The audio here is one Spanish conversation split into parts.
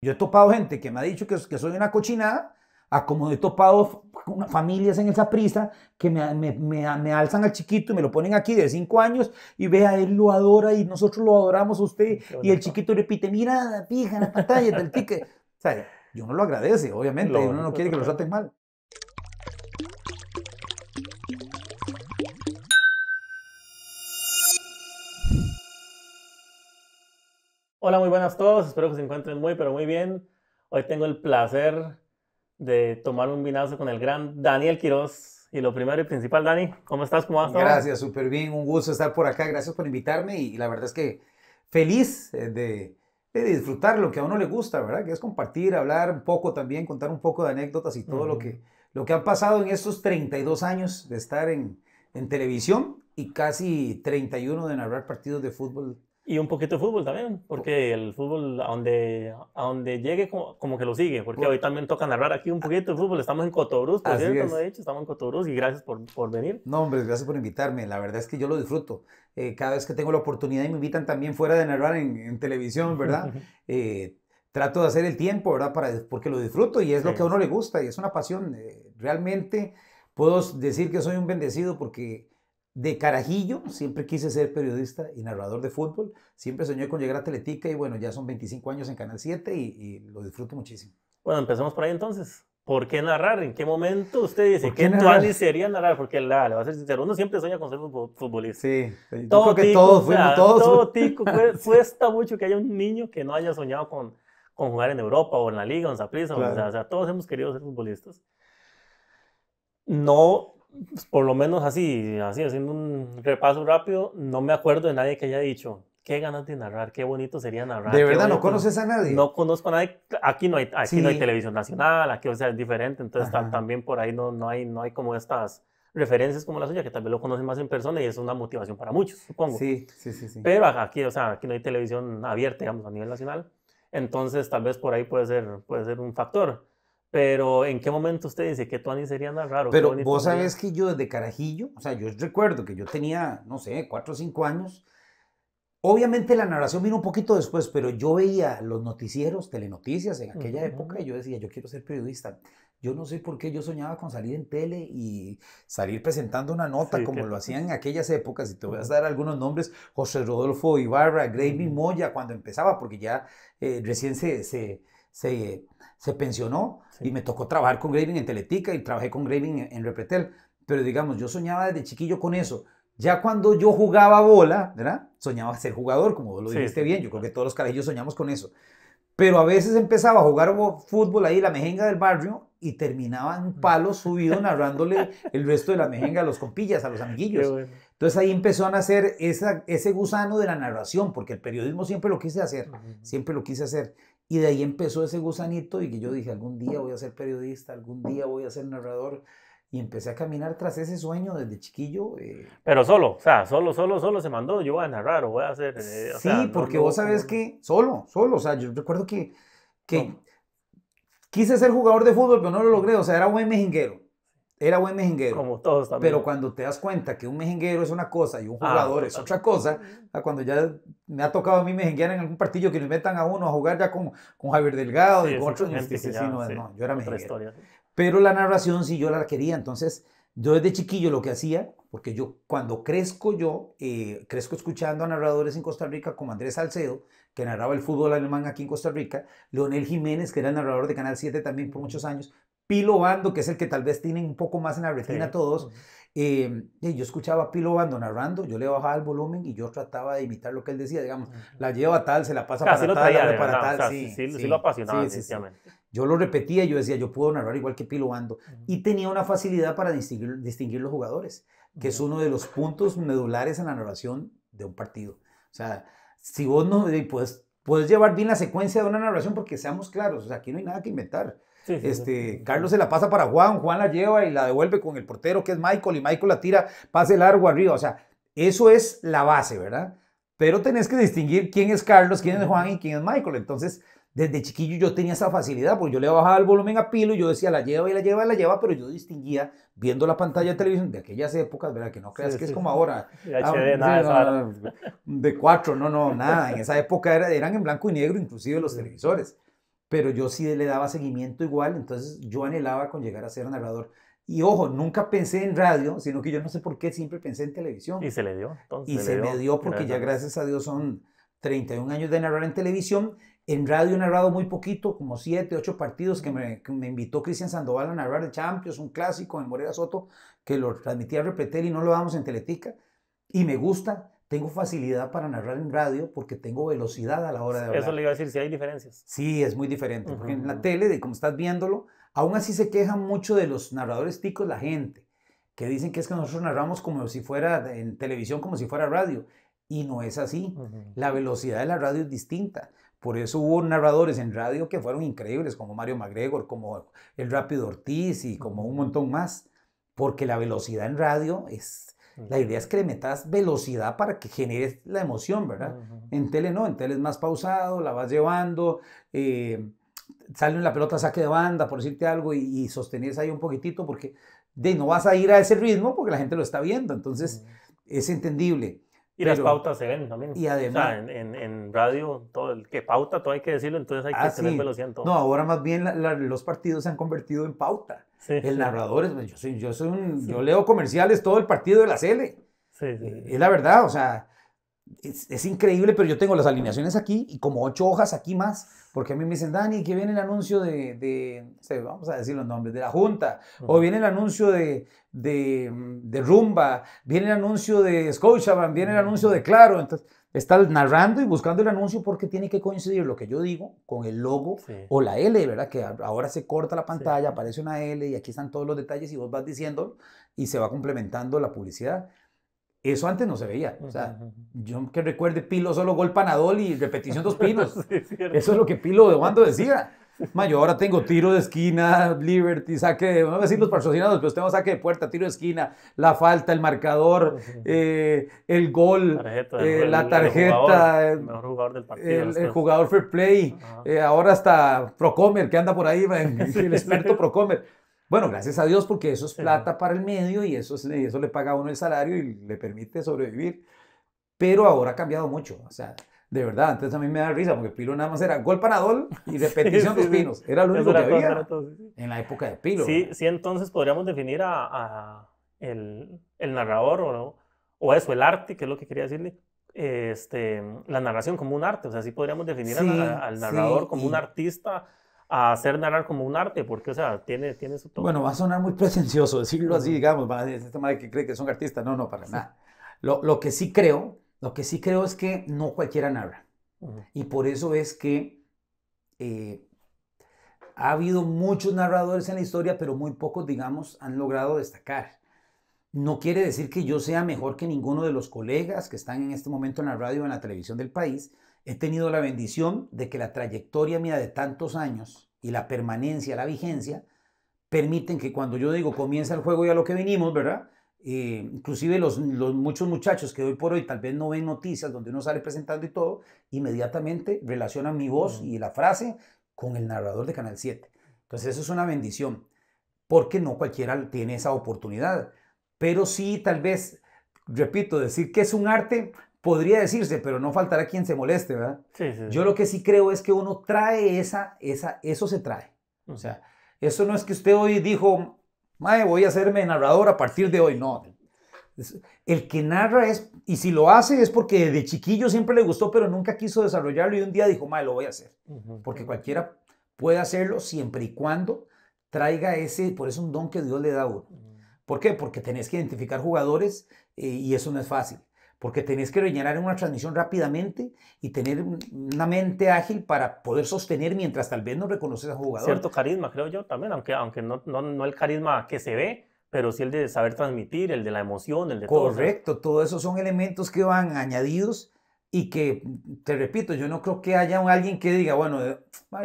Yo he topado gente que me ha dicho que, soy una cochinada, a como he topado familias en esa prisa que me, alzan al chiquito y me lo ponen aquí de cinco años y vea, él lo adora y nosotros lo adoramos a usted y el chiquito repite, mira, en la pantalla del ticket. O sea, yo no lo agradece, obviamente, uno no quiere que lo traten mal. Hola, muy buenas a todos. Espero que se encuentren muy, pero muy bien. Hoy tengo el placer de tomar un vinazo con el gran Daniel Quiroz. Y lo primero y principal, Dani, ¿cómo estás? ¿Cómo Gracias, súper bien. Un gusto estar por acá. Gracias por invitarme y, la verdad es que feliz eh, de, disfrutar lo que a uno le gusta, ¿verdad? Que es compartir, hablar un poco también, contar un poco de anécdotas y todo lo, que, lo que han pasado en estos 32 años de estar en, en televisión y casi 31 de narrar partidos de fútbol y un poquito de fútbol también, porque el fútbol a donde, a donde llegue como, que lo sigue, porque hoy también toca narrar aquí un ah. poquito de fútbol. Estamos en Cotobruz, por cierto, he dicho, estamos en Cotobruz y gracias por, por, venir. No, hombre, gracias por invitarme. La verdad es que yo lo disfruto. Eh, cada vez que tengo la oportunidad y me invitan también fuera de narrar en, televisión, ¿verdad? Eh, trato de hacer el tiempo, ¿verdad? Para, porque lo disfruto y es lo que a uno le gusta y es una pasión. Eh, realmente puedo decir que soy un bendecido porque de carajillo, siempre quise ser periodista y narrador de fútbol, siempre soñé con llegar a Teletica y bueno, ya son 25 años en Canal 7 y, lo disfruto muchísimo. Bueno, empecemos por ahí entonces. ¿Por qué narrar? ¿En qué momento usted dice que a sería narrar? Porque la, le va a ser sincero, uno siempre sueña con ser futbolista. Sí, yo creo que todos fuimos todos. Todo tico, cuesta mucho que haya un niño que no haya soñado con, con jugar en Europa o en la Liga o en Zaprisa. o sea, todos hemos querido ser futbolistas. No por lo menos así, así, haciendo un repaso rápido, no me acuerdo de nadie que haya dicho, qué ganas de narrar, qué bonito sería narrar. De verdad, no conoces a nadie. No conozco a nadie. Aquí no hay, aquí no hay televisión nacional, aquí o sea, es diferente. Entonces también por ahí no, no, hay, no hay como estas referencias como la suya, que tal vez lo conocen más en persona y es una motivación para muchos, supongo. Sí, sí, sí. sí. Pero aquí, o sea, aquí no hay televisión abierta, digamos, a nivel nacional. Entonces tal vez por ahí puede ser, puede ser un factor. Pero ¿en qué momento usted dice que Tony sería nada raro? Pero vos sabes que yo desde carajillo, o sea, yo recuerdo que yo tenía, no sé, cuatro o cinco años. Obviamente la narración vino un poquito después, pero yo veía los noticieros, telenoticias en aquella época y yo decía, yo quiero ser periodista. Yo no sé por qué yo soñaba con salir en tele y salir presentando una nota como lo hacían en aquellas épocas. Si te voy a dar algunos nombres, José Rodolfo Ibarra, Gravy Moya, cuando empezaba, porque ya eh, recién se, se se pensionó y me tocó trabajar con Graving en Teletica y trabajé con Graving en, Repetel Pero digamos, yo soñaba desde chiquillo con eso. Ya cuando yo jugaba bola, ¿verdad? Soñaba ser jugador, como lo dijiste bien. Yo creo que todos los carajillos soñamos con eso. Pero a veces empezaba a jugar fútbol ahí, la mejenga del barrio, y terminaba en mm. palo subido narrándole el resto de la mejenga a los compillas, a los amiguillos. Entonces ahí empezó a nacer esa, ese gusano de la narración, porque el periodismo siempre lo quise hacer, siempre lo quise hacer. Y de ahí empezó ese gusanito y que yo dije, algún día voy a ser periodista, algún día voy a ser narrador. Y empecé a caminar tras ese sueño desde chiquillo. Eh. Pero solo, o sea, solo, solo, solo se mandó, yo voy a narrar o voy a hacer... Eh, sí, porque vos sabés que, solo, solo, o sea, yo recuerdo que, que quise ser jugador de fútbol, pero no lo logré, o sea, era buen mejinguero era buen mejinguero. Como todos también. Pero cuando te das cuenta que un mejinguero es una cosa y un ah, jugador es otra cosa, cuando ya me ha tocado a mí mejenguear en algún partido que nos metan a uno a jugar ya con, con Javier Delgado y con otros, sí, sí, no, no, yo era mejenguero. Pero la narración sí yo la quería, entonces yo desde chiquillo lo que hacía, porque yo cuando crezco yo, eh, crezco escuchando a narradores en Costa Rica como Andrés Salcedo, que narraba el fútbol alemán aquí en Costa Rica, Leonel Jiménez, que era el narrador de Canal 7 también por muchos años, Pilo Bando, que es el que tal vez tienen un poco más en la retina todos. Eh, yo escuchaba Pilo Bando narrando, yo le bajaba el volumen y yo trataba de imitar lo que él decía, digamos, la lleva tal, se la pasa para tal, para tal. sí, sí, sí, lo apasionaba, Yo lo repetía yo decía, yo puedo narrar igual que Pilo Bando. Y tenía una facilidad para distinguir, los jugadores, que es uno de los puntos medulares en la narración de un partido. O sea, si vos no, pues, puedes llevar bien la secuencia de una narración, porque seamos claros, aquí no hay nada que inventar este, Carlos se la pasa para Juan, Juan la lleva y la devuelve con el portero que es Michael y Michael la tira, pase largo arriba. O sea, eso es la base, ¿verdad? Pero tenés que distinguir quién es Carlos, quién es Juan y quién es Michael. Entonces, desde chiquillo yo tenía esa facilidad, porque yo le bajaba el volumen a Pilo y yo decía, la lleva y la lleva y la lleva, pero yo distinguía viendo la pantalla de televisión de aquellas épocas, ¿verdad? Que no creas que es como ahora. Ah, de, cuatro, no, no, nada. En esa época era, eran en blanco y negro, inclusive los televisores pero yo sí le daba seguimiento igual, entonces yo anhelaba con llegar a ser narrador. Y ojo, nunca pensé en radio, sino que yo no sé por qué siempre pensé en televisión. Y se le dio. y se, dio, me dio porque ya gracias a Dios son 31 años de narrar en televisión. En radio he narrado muy poquito, como 7, 8 partidos que me, invitó Cristian Sandoval a narrar de Champions, un clásico en Morera Soto, que lo transmitía a repetir y no lo damos en Teletica. Y me gusta, tengo facilidad para narrar en radio porque tengo velocidad a la hora de hablar. Eso le iba a decir, si hay diferencias. Sí, es muy diferente. Porque en la tele, de como estás viéndolo, aún así se quejan mucho de los narradores ticos la gente, que dicen que es que nosotros narramos como si fuera en televisión, como si fuera radio. Y no es así. La velocidad de la radio es distinta. Por eso hubo narradores en radio que fueron increíbles, como Mario McGregor, como el Rápido Ortiz y como un montón más. Porque la velocidad en radio es, la idea es que le metas velocidad para que generes la emoción, ¿verdad? En tele no, en tele es más pausado, la vas llevando, eh, sale una pelota, saque de banda, por decirte algo, y, y sostenes ahí un poquitito porque de no vas a ir a ese ritmo porque la gente lo está viendo, entonces es entendible. Y las pautas se ven también. Y además. en, radio, todo el que pauta, todo hay que decirlo, entonces hay que tener ah, velocidad en todo. No, ahora más bien los partidos se han convertido en pauta. el narrador es. Yo, soy, yo, soy yo leo comerciales todo el partido de la Cele. Eh, es la verdad, o sea, es, increíble, pero yo tengo las alineaciones aquí y como ocho hojas aquí más, porque a mí me dicen, Dani, que viene el anuncio de, de este, vamos a decir los nombres, de la Junta, o viene el anuncio de, de, Rumba, viene el anuncio de Scotiabank, viene el anuncio de Claro, entonces estás narrando y buscando el anuncio porque tiene que coincidir lo que yo digo con el logo o la L, ¿verdad? Que ahora se corta la pantalla, aparece una L y aquí están todos los detalles y vos vas diciendo y se va complementando la publicidad. Eso antes no se veía. O sea, yo que recuerde Pilo solo gol Panadol y repetición dos pinos. Eso es lo que Pilo de Wando decía. yo ahora tengo tiro de esquina, Liberty, saque, no voy a decir los patrocinados, pero tengo saque de puerta, tiro de esquina, la falta, el marcador, eh, el gol, la tarjeta, el, jugador, fair play, eh, ahora hasta Procomer que anda por ahí, el experto Procomer. Bueno, gracias a Dios porque eso es plata para el medio y eso, eso le paga a uno el salario y le permite sobrevivir. Pero ahora ha cambiado mucho. O sea, de verdad, entonces a mí me da risa porque Pilo nada más era gol para Dol y repetición de Pinos. Era lo único que había en la época de Pilo. Sí, sí entonces podríamos definir a, el, el, narrador o, no, o eso, el arte, que es lo que quería decirle, este, la narración como un arte. O sea, sí podríamos definir al narrador como un artista a hacer narrar como un arte, porque, o sea, tiene, tiene su toque. Bueno, va a sonar muy presencioso decirlo así, digamos, va a decir, esta madre que cree que son artistas, no, no, para nada. Lo, lo, que sí creo, lo que sí creo es que no cualquiera narra. Y por eso es que eh, ha habido muchos narradores en la historia, pero muy pocos, digamos, han logrado destacar. No quiere decir que yo sea mejor que ninguno de los colegas que están en este momento en la radio o en la televisión del país, he tenido la bendición de que la trayectoria mía de tantos años y la permanencia, la vigencia, permiten que cuando yo digo comienza el juego y a lo que venimos, ¿verdad? Eh, inclusive los, muchos muchachos que hoy por hoy tal vez no ven noticias donde uno sale presentando y todo, inmediatamente relacionan mi voz mm. y la frase con el narrador de Canal 7. Entonces eso es una bendición, porque no cualquiera tiene esa oportunidad. Pero sí, tal vez, repito, decir que es un arte, podría decirse, pero no faltará quien se moleste, ¿verdad? Sí, sí, Yo lo que sí creo es que uno trae esa, esa, eso se trae. O sea, eso no es que usted hoy dijo, Mae, voy a hacerme narrador a partir de hoy, no. El que narra es, y si lo hace es porque de chiquillo siempre le gustó, pero nunca quiso desarrollarlo y un día dijo, Mae, lo voy a hacer. porque cualquiera puede hacerlo siempre y cuando traiga ese, por eso un don que Dios le da a uno. ¿Por qué? Porque tenés que identificar jugadores eh, y eso no es fácil porque tenés que rellenar en una transmisión rápidamente y tener una mente ágil para poder sostener mientras tal vez no reconoces al jugador. Cierto carisma, creo yo también, aunque, aunque no, no, no el carisma que se ve, pero sí el de saber transmitir, el de la emoción, el de Correcto, todo. Correcto, todos esos son elementos que van añadidos y que, te repito, yo no creo que haya alguien que diga, bueno, eh,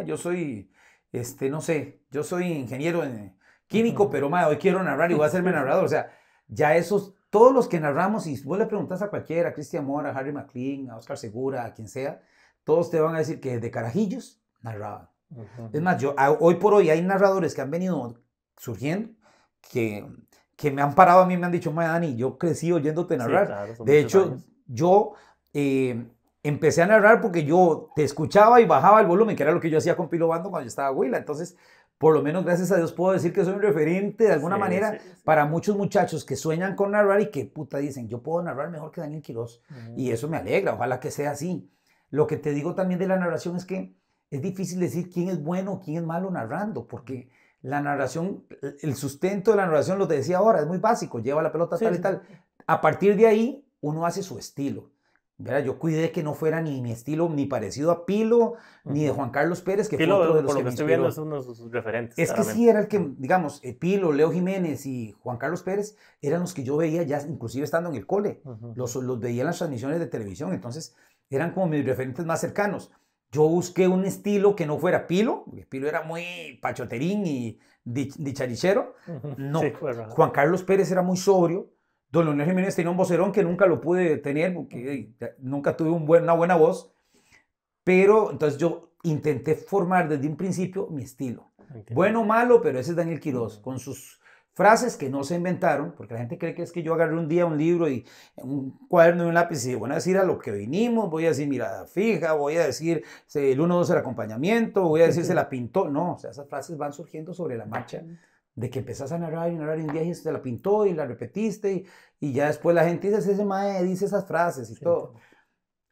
yo soy, este, no sé, yo soy ingeniero en químico, pero ma, hoy quiero narrar y voy a hacerme narrador. O sea, ya esos todos los que narramos, y vos le preguntas a cualquiera, a Cristian Mora, a Harry McLean, a Oscar Segura, a quien sea, todos te van a decir que de carajillos narraba. Es más, yo, hoy por hoy hay narradores que han venido surgiendo que, que me han parado a mí, me han dicho, Dani, yo crecí oyéndote narrar. de hecho, yo eh, empecé a narrar porque yo te escuchaba y bajaba el volumen, que era lo que yo hacía con Pilo Bando cuando yo estaba a Entonces, por lo menos gracias a Dios puedo decir que soy un referente de alguna manera para muchos muchachos que sueñan con narrar y que puta dicen, yo puedo narrar mejor que Daniel Quiroz. Y eso me alegra, ojalá que sea así. Lo que te digo también de la narración es que es difícil decir quién es bueno o quién es malo narrando, porque la narración, el sustento de la narración, lo te decía ahora, es muy básico, lleva la pelota tal y tal. A partir de ahí, uno hace su estilo. Yo cuidé que no fuera ni mi estilo ni parecido a Pilo, ni de Juan Carlos Pérez, que Pilo, fue de los que, que estoy es uno de sus referentes. Es que sí era el que, digamos, eh, Pilo, Leo Jiménez y Juan Carlos Pérez eran los que yo veía ya, inclusive estando en el cole, los, los veía en las transmisiones de televisión, entonces eran como mis referentes más cercanos. Yo busqué un estilo que no fuera Pilo, Pilo era muy pachoterín y dicharichero. No, Juan Carlos Pérez era muy sobrio, Don Leonel Jiménez tenía un vocerón que nunca lo pude tener, porque nunca tuve un una buena voz, pero entonces yo intenté formar desde un principio mi estilo. Bueno o malo, pero ese es Daniel Quiroz, con sus frases que no se inventaron, porque la gente cree que es que yo agarré un día un libro y un cuaderno y un lápiz y voy a decir a lo que vinimos, voy a decir mirada fija, voy a decir el 1-2 el acompañamiento, voy a decir se la pintó. No, o sea, esas frases van surgiendo sobre la marcha de que empezás a narrar y narrar y un día y se la pintó y la repetiste y, ya después la gente dice, ese mae dice esas frases y todo.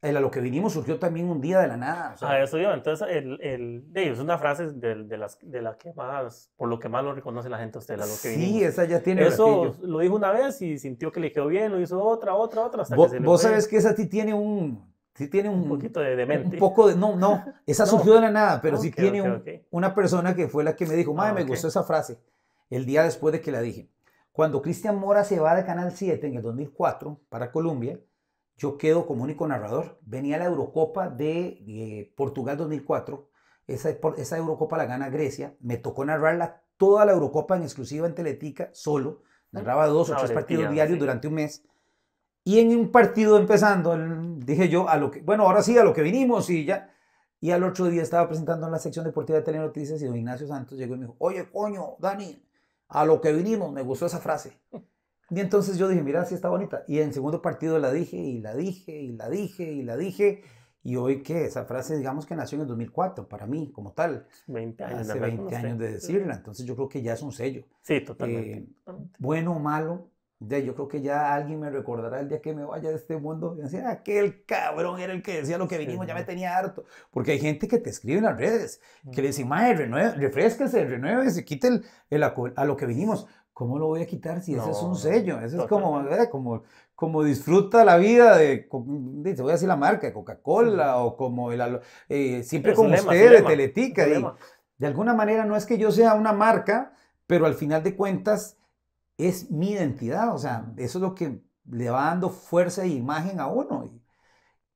El a lo que vinimos surgió también un día de la nada. A ah, eso yo, entonces el, el, es una frase de, de las, de la que más, por lo que más lo reconoce la gente a usted, a lo que Sí, esa ya tiene Eso lo dijo una vez y sintió que le quedó bien, lo hizo otra, otra, otra, hasta ¿Vos, que Vos sabés que esa sí tiene un... Sí tiene un, poquito de demente. Un poco de... No, no, esa surgió de la nada, pero sí tiene una persona que fue la que me dijo, madre, ah, me gustó esa frase el día después de que la dije. Cuando Cristian Mora se va de Canal 7 en el 2004 para Colombia, yo quedo como único narrador. Venía la Eurocopa de, Portugal 2004. Esa, esa Eurocopa la gana Grecia. Me tocó narrarla toda la Eurocopa en exclusiva en Teletica, solo. Narraba dos o tres partidos diarios durante un mes. Y en un partido empezando, dije yo, a lo que, bueno, ahora sí, a lo que vinimos y ya. Y al otro día estaba presentando en la sección deportiva de Telenoticias y don Ignacio Santos llegó y me dijo, oye, coño, Dani, a lo que vinimos, me gustó esa frase. Y entonces yo dije, mira, sí está bonita. Y en segundo partido la dije, y la dije, y la dije, y la dije. Y hoy que esa frase, digamos que nació en el 2004, para mí, como tal. 20 años. Hace 20 años de decirla. Entonces yo creo que ya es un sello. Sí, totalmente. Eh, bueno o malo, yo creo que ya alguien me recordará el día que me vaya de este mundo. Y decía, aquel cabrón era el que decía lo que vinimos, ya me tenía harto. Porque hay gente que te escribe en las redes, que le dice, madre, renueve, refresquese, renueve, se quite el, a lo que vinimos. ¿Cómo lo voy a quitar si ese es un sello? Ese es como, eh, como, como disfruta la vida de, te voy a decir la marca, de Coca-Cola o como el, eh, siempre como ustedes, de Teletica. de alguna manera no es que yo sea una marca, pero al final de cuentas es mi identidad, o sea, eso es lo que le va dando fuerza e imagen a uno.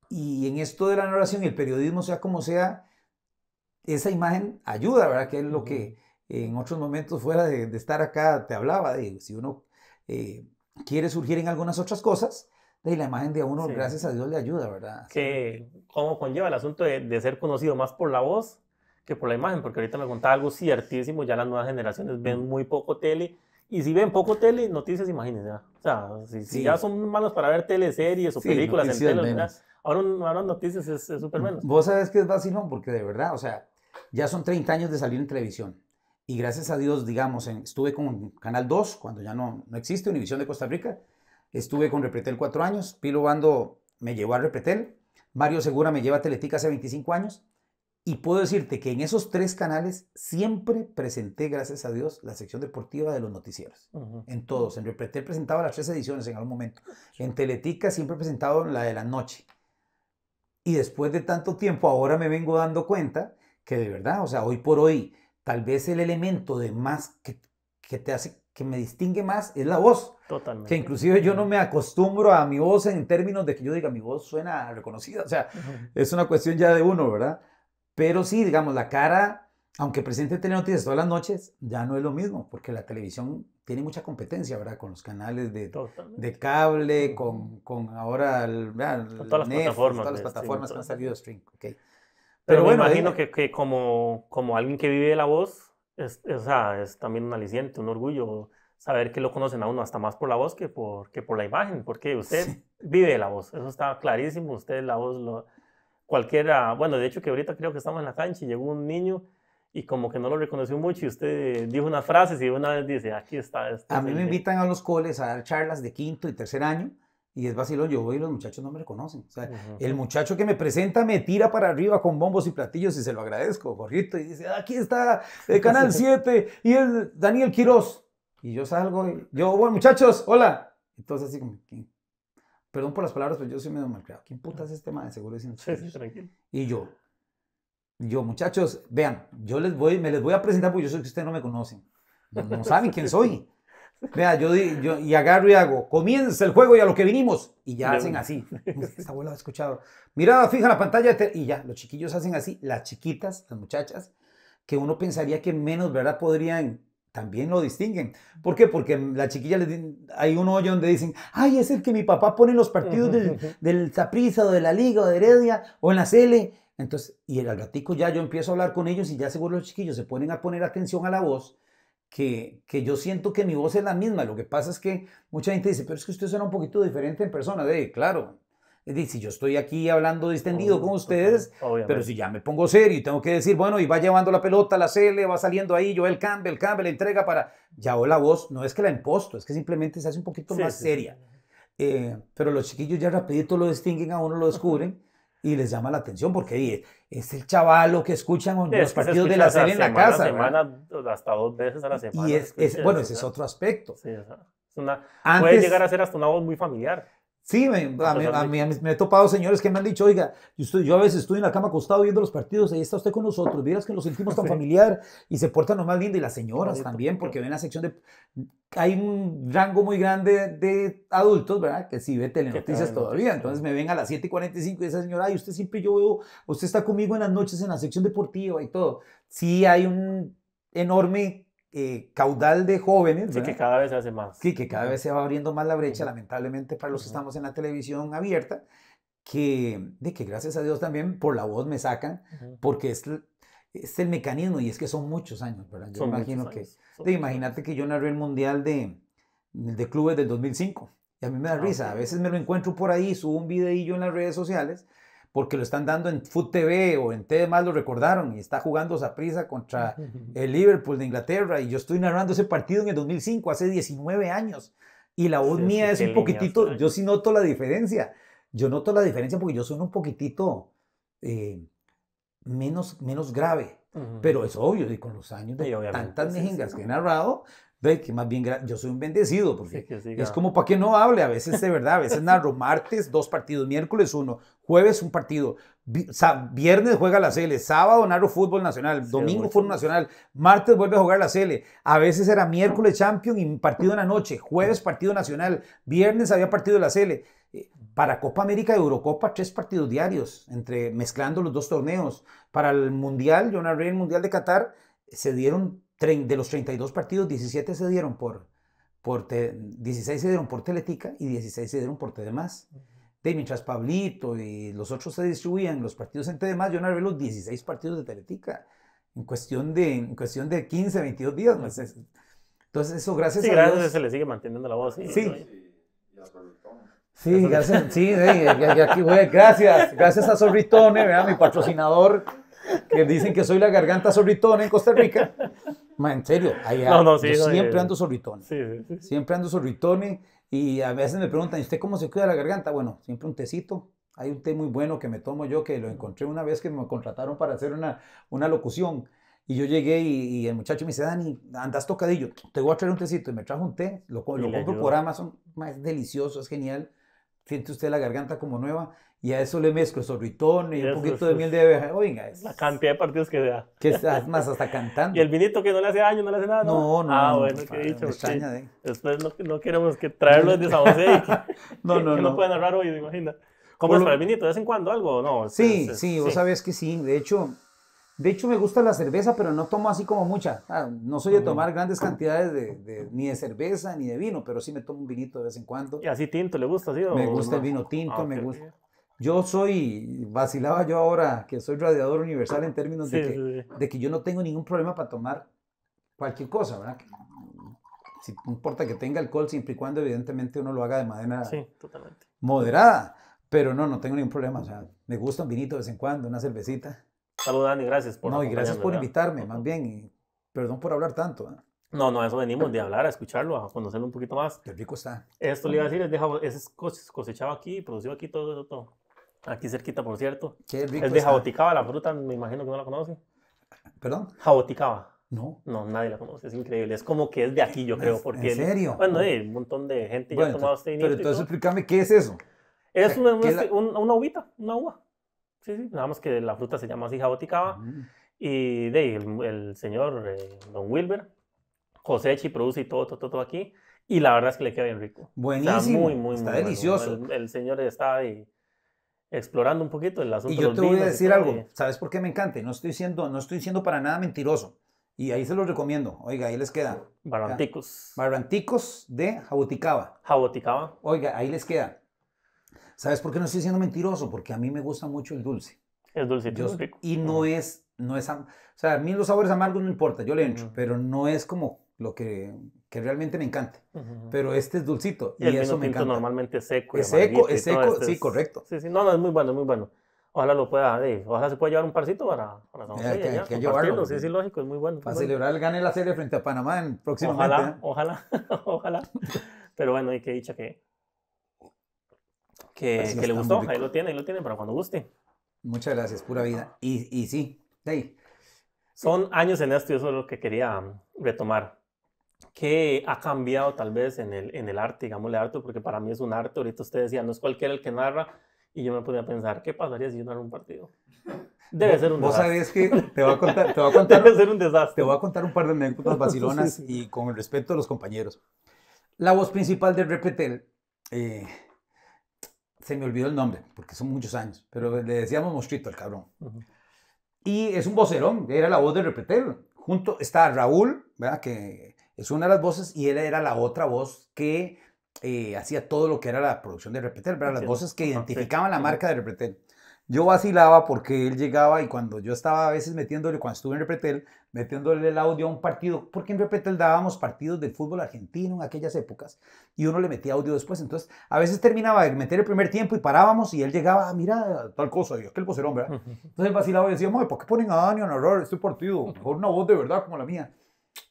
Y, en esto de la narración y el periodismo, sea como sea, esa imagen ayuda, ¿verdad? Que es lo que en otros momentos fuera de, estar acá te hablaba, de si uno eh, quiere surgir en algunas otras cosas, de la imagen de uno, gracias a Dios, le ayuda, ¿verdad? Que cómo conlleva el asunto de, de ser conocido más por la voz que por la imagen, porque ahorita me contaba algo ciertísimo, ya las nuevas generaciones ven muy poco tele y si ven poco tele, noticias, imagínense. O sea, si, ya son malos para ver teleseries o películas en tele, ahora, ahora, noticias es súper menos. Vos sabés que es vacilón, porque de verdad, o sea, ya son 30 años de salir en televisión. Y gracias a Dios, digamos, estuve con Canal 2, cuando ya no, no existe Univisión de Costa Rica. Estuve con Repretel cuatro años. Pilo Bando me llevó a Repretel. Mario Segura me lleva a Teletica hace 25 años. Y puedo decirte que en esos tres canales siempre presenté, gracias a Dios, la sección deportiva de los noticieros. En todos. En Repetir presentaba las tres ediciones en algún momento. En Teletica siempre he presentado la de la noche. Y después de tanto tiempo, ahora me vengo dando cuenta que de verdad, o sea, hoy por hoy, tal vez el elemento de más que, que te hace, que me distingue más es la voz. Totalmente. Que inclusive yo no me acostumbro a mi voz en términos de que yo diga mi voz suena reconocida. O sea, es una cuestión ya de uno, ¿verdad? Pero sí, digamos, la cara, aunque presente telenoticias todas las noches, ya no es lo mismo, porque la televisión tiene mucha competencia, ¿verdad? Con los canales de, de cable, con, con ahora el, todas, las plataformas todas las pues, plataformas que han salido de stream. Okay. Pero, bueno, imagino que, que, como, como alguien que vive de la voz, es, es, es también un aliciente, un orgullo saber que lo conocen a uno hasta más por la voz que por, que por la imagen, porque usted vive de la voz, eso está clarísimo, usted la voz lo, cualquiera, bueno, de hecho que ahorita creo que estamos en la cancha y llegó un niño y como que no lo reconoció mucho y usted dijo unas frases y una vez dice, aquí está. Este a mí me invitan a los coles a dar charlas de quinto y tercer año y es vacilón, yo voy y los muchachos no me reconocen. O sea, el muchacho que me presenta me tira para arriba con bombos y platillos y se lo agradezco, gorrito y dice, aquí está el Canal 7 y el Daniel Quiroz, Y yo salgo y yo, bueno, muchachos, hola. Entonces así como, Perdón por las palabras, pero yo soy medio malcriado. ¿Quién puta es este madre? Seguro diciendo sí, sí, tranquilo. Y yo, yo, muchachos, vean, yo les voy, me les voy a presentar porque yo sé que ustedes no me conocen. No, saben quién soy. Vean, yo, y agarro y hago, comienza el juego y a lo que vinimos. Y ya hacen así. Esta abuela ha escuchado. Mirada fija la pantalla y ya, los chiquillos hacen así, las chiquitas, las muchachas, que uno pensaría que menos, ¿verdad? Podrían también lo distinguen. ¿Por qué? Porque la chiquilla hay un hoyo donde dicen, ay, es el que mi papá pone en los partidos del, del o de la Liga o de Heredia o en la Cele. Entonces, y el gatico ya yo empiezo a hablar con ellos y ya seguro los chiquillos se ponen a poner atención a la voz, que, que yo siento que mi voz es la misma. Lo que pasa es que mucha gente dice, pero es que usted suena un poquito diferente en persona. De, claro, si yo estoy aquí hablando distendido con ustedes, pero si ya me pongo serio y tengo que decir, bueno, y va llevando la pelota, la CL, va saliendo ahí, Joel cambio Campbell entrega para... Ya o la voz, no es que la imposto, es que simplemente se hace un poquito más seria. Eh, pero los chiquillos ya rapidito lo distinguen, a uno lo descubren y les llama la atención porque es el chavalo que escuchan los partidos de la CL en la casa. hasta dos veces a la semana. Y es, bueno, ese es otro aspecto. Una, puede llegar a ser hasta una voz muy familiar. Sí, me, he topado señores que me han dicho, oiga, yo, a veces estoy en la cama acostado viendo los partidos, ahí está usted con nosotros, miras que nos sentimos tan familiar y se portan nomás lindo y las señoras también, porque ven la sección de... Hay un rango muy grande de adultos, ¿verdad? Que sí ve telenoticias todavía, entonces me ven a las 7.45 y esa señora, ay, usted siempre yo veo, usted está conmigo en las noches en la sección deportiva y todo. Sí hay un enorme eh, caudal de jóvenes. Sí, que cada vez se hace más. Sí, que cada vez se va abriendo más la brecha, lamentablemente, para los que estamos en la televisión abierta, que, de que gracias a Dios también por la voz me sacan, porque es, es el mecanismo y es que son muchos años, ¿verdad? Yo imagino que... imagínate que yo narré el Mundial de, de Clubes del 2005. Y a mí me da ah, risa. A veces me lo encuentro por ahí, subo un videillo en las redes sociales porque lo están dando en Food TV o en TV más lo recordaron y está jugando prisa contra el Liverpool de Inglaterra y yo estoy narrando ese partido en el 2005, hace 19 años y la voz mía es un poquitito, yo sí noto la diferencia, yo noto la diferencia porque yo soy un poquitito eh, menos, menos grave, pero es obvio y con los años de tantas sí, que he narrado, que más bien yo soy un bendecido, porque es como para que no hable, a veces de verdad, a veces narro martes dos partidos, miércoles uno, jueves un partido, viernes juega la CL, sábado narro fútbol nacional, domingo fútbol nacional, martes vuelve a jugar la CL, a veces era miércoles champion y partido en la noche, jueves partido nacional, viernes había partido la CL. Eh, para Copa América y Eurocopa, tres partidos diarios, entre mezclando los dos torneos. Para el Mundial, yo narré el Mundial de Qatar, se dieron de los 32 partidos, 17 se dieron por, por 16 se dieron por Teletica y 16 se dieron por te De mientras Pablito y los otros se distribuían los partidos en TDMás, yo narré los 16 partidos de Teletica en cuestión de, en cuestión de 15, 22 días. Pues, entonces, eso gracias sí, a gracias se le sigue manteniendo la voz. Sí. Sí, gracias. Sí, aquí Gracias. Gracias a Sorritone, mi patrocinador que dicen que soy la garganta sorritón en Costa Rica. en serio, yo siempre ando sorritón. siempre ando zorritón y a veces me preguntan, ¿y usted cómo se cuida la garganta? Bueno, siempre un tecito. Hay un té muy bueno que me tomo yo que lo encontré una vez que me contrataron para hacer una, una locución. Y yo llegué y, el muchacho me dice, Dani, andas tocadillo, te voy a traer un tecito. Y me trajo un té, lo, compro por Amazon, es delicioso, es genial. Siente usted la garganta como nueva y a eso le mezclo sorritón y, y un poquito de miel de abeja. Oiga, es... La cantidad de partidos que sea. Que estás más hasta cantando. y el vinito que no le hace daño, no le hace nada. No, no. ah, bueno, pues, que he dicho. Pues, ¿eh? Después no, no, queremos que traerlo en San José. Que, no, no, que, no. pueden hablar hoy, imagina. es para el vinito de vez en cuando algo no? Sí, sí, vos sabés que sí. De hecho, de hecho, me gusta la cerveza, pero no tomo así como mucha. Ah, no soy de tomar grandes cantidades de, ni de cerveza ni de vino, pero sí me tomo un vinito de vez en cuando. ¿Y así tinto le gusta, sí? me gusta el vino tinto, ah, me gusta. Yo soy, vacilaba yo ahora que soy radiador universal en términos de, que, de, que, yo no tengo ningún problema para tomar cualquier cosa, ¿verdad? Si, no importa que tenga alcohol, siempre y cuando evidentemente uno lo haga de manera totalmente. moderada. Pero no, no tengo ningún problema. O sea, me gusta un vinito de vez en cuando, una cervecita. Saludos, Dani, gracias por No, y gracias por invitarme, más bien. perdón por hablar tanto. ¿eh? No, no, eso venimos de hablar, a escucharlo, a conocerlo un poquito más. Qué rico está. Esto le iba a decir, es, cosechado aquí, producido aquí, todo, todo. todo. Aquí cerquita, por cierto. Qué rico. Es de Jaboticaba, la fruta, me imagino que no la conocen. ¿Perdón? Jaboticaba. No. No, nadie la conoce, es increíble. Es como que es de aquí, yo creo. Porque ¿En serio? bueno, hay eh, un montón de gente ya ha tomado este dinero. Pero entonces explícame, ¿qué es eso? Es una, una, este, una, uvita, una uva. Sí, sí, nada más que la fruta se llama así jaboticaba. Mm. Y de el, señor eh, Don Wilber cosecha y produce y todo, todo, todo, aquí. Y la verdad es que le queda bien rico. Buenísimo. Está muy, muy, está muy delicioso. El, el, señor está ahí explorando un poquito el asunto. Y yo te voy a decir algo, ¿sabes por qué me encanta? No estoy siendo, no estoy siendo para nada mentiroso. Y ahí se los recomiendo. Oiga, ahí les queda. Barranticos. Barranticos de Jaboticaba. Jaboticaba. Oiga, ahí les queda. ¿Sabes por qué no estoy siendo mentiroso? Porque a mí me gusta mucho el dulce. es dulce Y no es, no es, o sea, a mí los sabores amargos no importa, yo le entro, pero no es como lo que, que realmente me encanta. Pero este es dulcito y, el eso me encanta. normalmente seco. Es seco, es seco, sí, correcto. Sí, sí, no, no, es muy bueno, es muy bueno. Ojalá lo pueda, ojalá se pueda llevar un parcito para, para que, llevarlo. Sí, sí, lógico, es muy bueno. Para celebrar el gane la serie frente a Panamá en próximamente. Ojalá, ¿eh? ojalá, ojalá. Pero bueno, y que dicha que, que, pues le gustó. Ahí lo tiene, ahí lo tiene para cuando guste. Muchas gracias, pura vida. Y, y sí, sí. Son años en esto y eso es lo que quería retomar que ha cambiado tal vez en el, en el arte, digámosle arte, porque para mí es un arte, ahorita usted decía, no es cualquiera el que narra, y yo me podía pensar, ¿qué pasaría si yo narro un partido? Debe ser un desastre. Vos sabés que te voy a contar, te a contar, Debe ser un desastre. Te voy a contar un par de anécdotas vacilonas y con el respeto de los compañeros. La voz principal de Repetel, eh, se me olvidó el nombre, porque son muchos años, pero le decíamos Mostrito el cabrón. Y es un vocerón, era la voz de Repetel. Junto está Raúl, ¿verdad? Que es una de las voces y él era la otra voz que eh, hacía todo lo que era la producción de Repetel, Las voces que identificaban la marca de Repetel. Yo vacilaba porque él llegaba y cuando yo estaba a veces metiéndole, cuando estuve en Repetel, metiéndole el audio a un partido, porque en Repetel dábamos partidos del fútbol argentino en aquellas épocas y uno le metía audio después. Entonces, a veces terminaba de meter el primer tiempo y parábamos y él llegaba, ah, mira, tal cosa, y el vocerón, ¿verdad? Entonces vacilaba y decía, ¿por qué ponen a Daniel en este partido? Mejor una voz de verdad como la mía.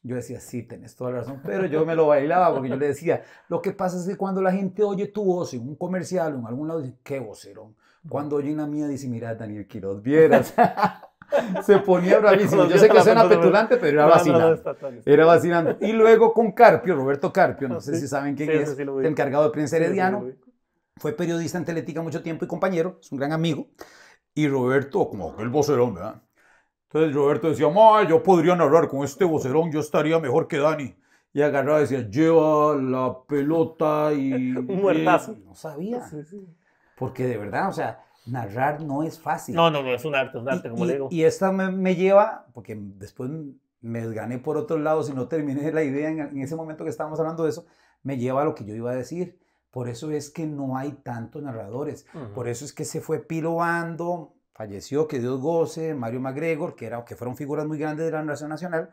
Yo decía, sí, tenés toda la razón, pero yo me lo bailaba porque yo le decía, lo que pasa es que cuando la gente oye tu voz en un comercial o en algún lado, dice, qué vocerón. Cuando oye una mía, dice, mira, Daniel Quiroz, vieras. se ponía bravísimo. Yo sé que suena petulante, pero era vacilante. Era vacilante. Y luego con Carpio, Roberto Carpio, no ah, sé si saben quién es, encargado de prensa herediano. Fue periodista en Teletica mucho tiempo y compañero, es un gran amigo. Y Roberto, como aquel vocerón, ¿verdad? Entonces Roberto decía, yo podría narrar con este vocerón, yo estaría mejor que Dani. Y agarraba y decía, lleva la pelota y... Un No sabía. Porque de verdad, o sea, narrar no es fácil. No, no, no, es un arte, es un arte, como le digo. Y esta me, lleva, porque después me desgané por otros lados y no terminé la idea en, ese momento que estábamos hablando de eso, me lleva a lo que yo iba a decir. Por eso es que no hay tantos narradores. Por eso es que se fue pilobando falleció, que Dios goce, Mario MacGregor, que, era, que fueron figuras muy grandes de la nación Nacional,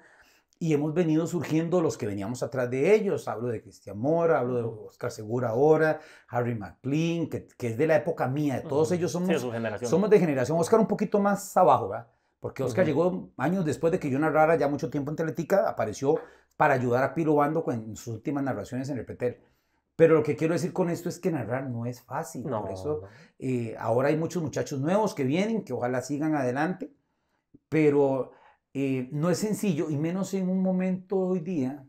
y hemos venido surgiendo los que veníamos atrás de ellos. Hablo de Cristian Mora, hablo de Oscar Segura ahora, Harry McLean, que, es de la época mía, todos ellos somos, de somos de generación. Oscar un poquito más abajo, ¿verdad? Porque Oscar llegó años después de que yo narrara ya mucho tiempo en Teletica, apareció para ayudar a Piro Bando en sus últimas narraciones en el Petel. Pero lo que quiero decir con esto es que narrar no es fácil. Por eso eh, ahora hay muchos muchachos nuevos que vienen, que ojalá sigan adelante, pero eh, no es sencillo, y menos en un momento hoy día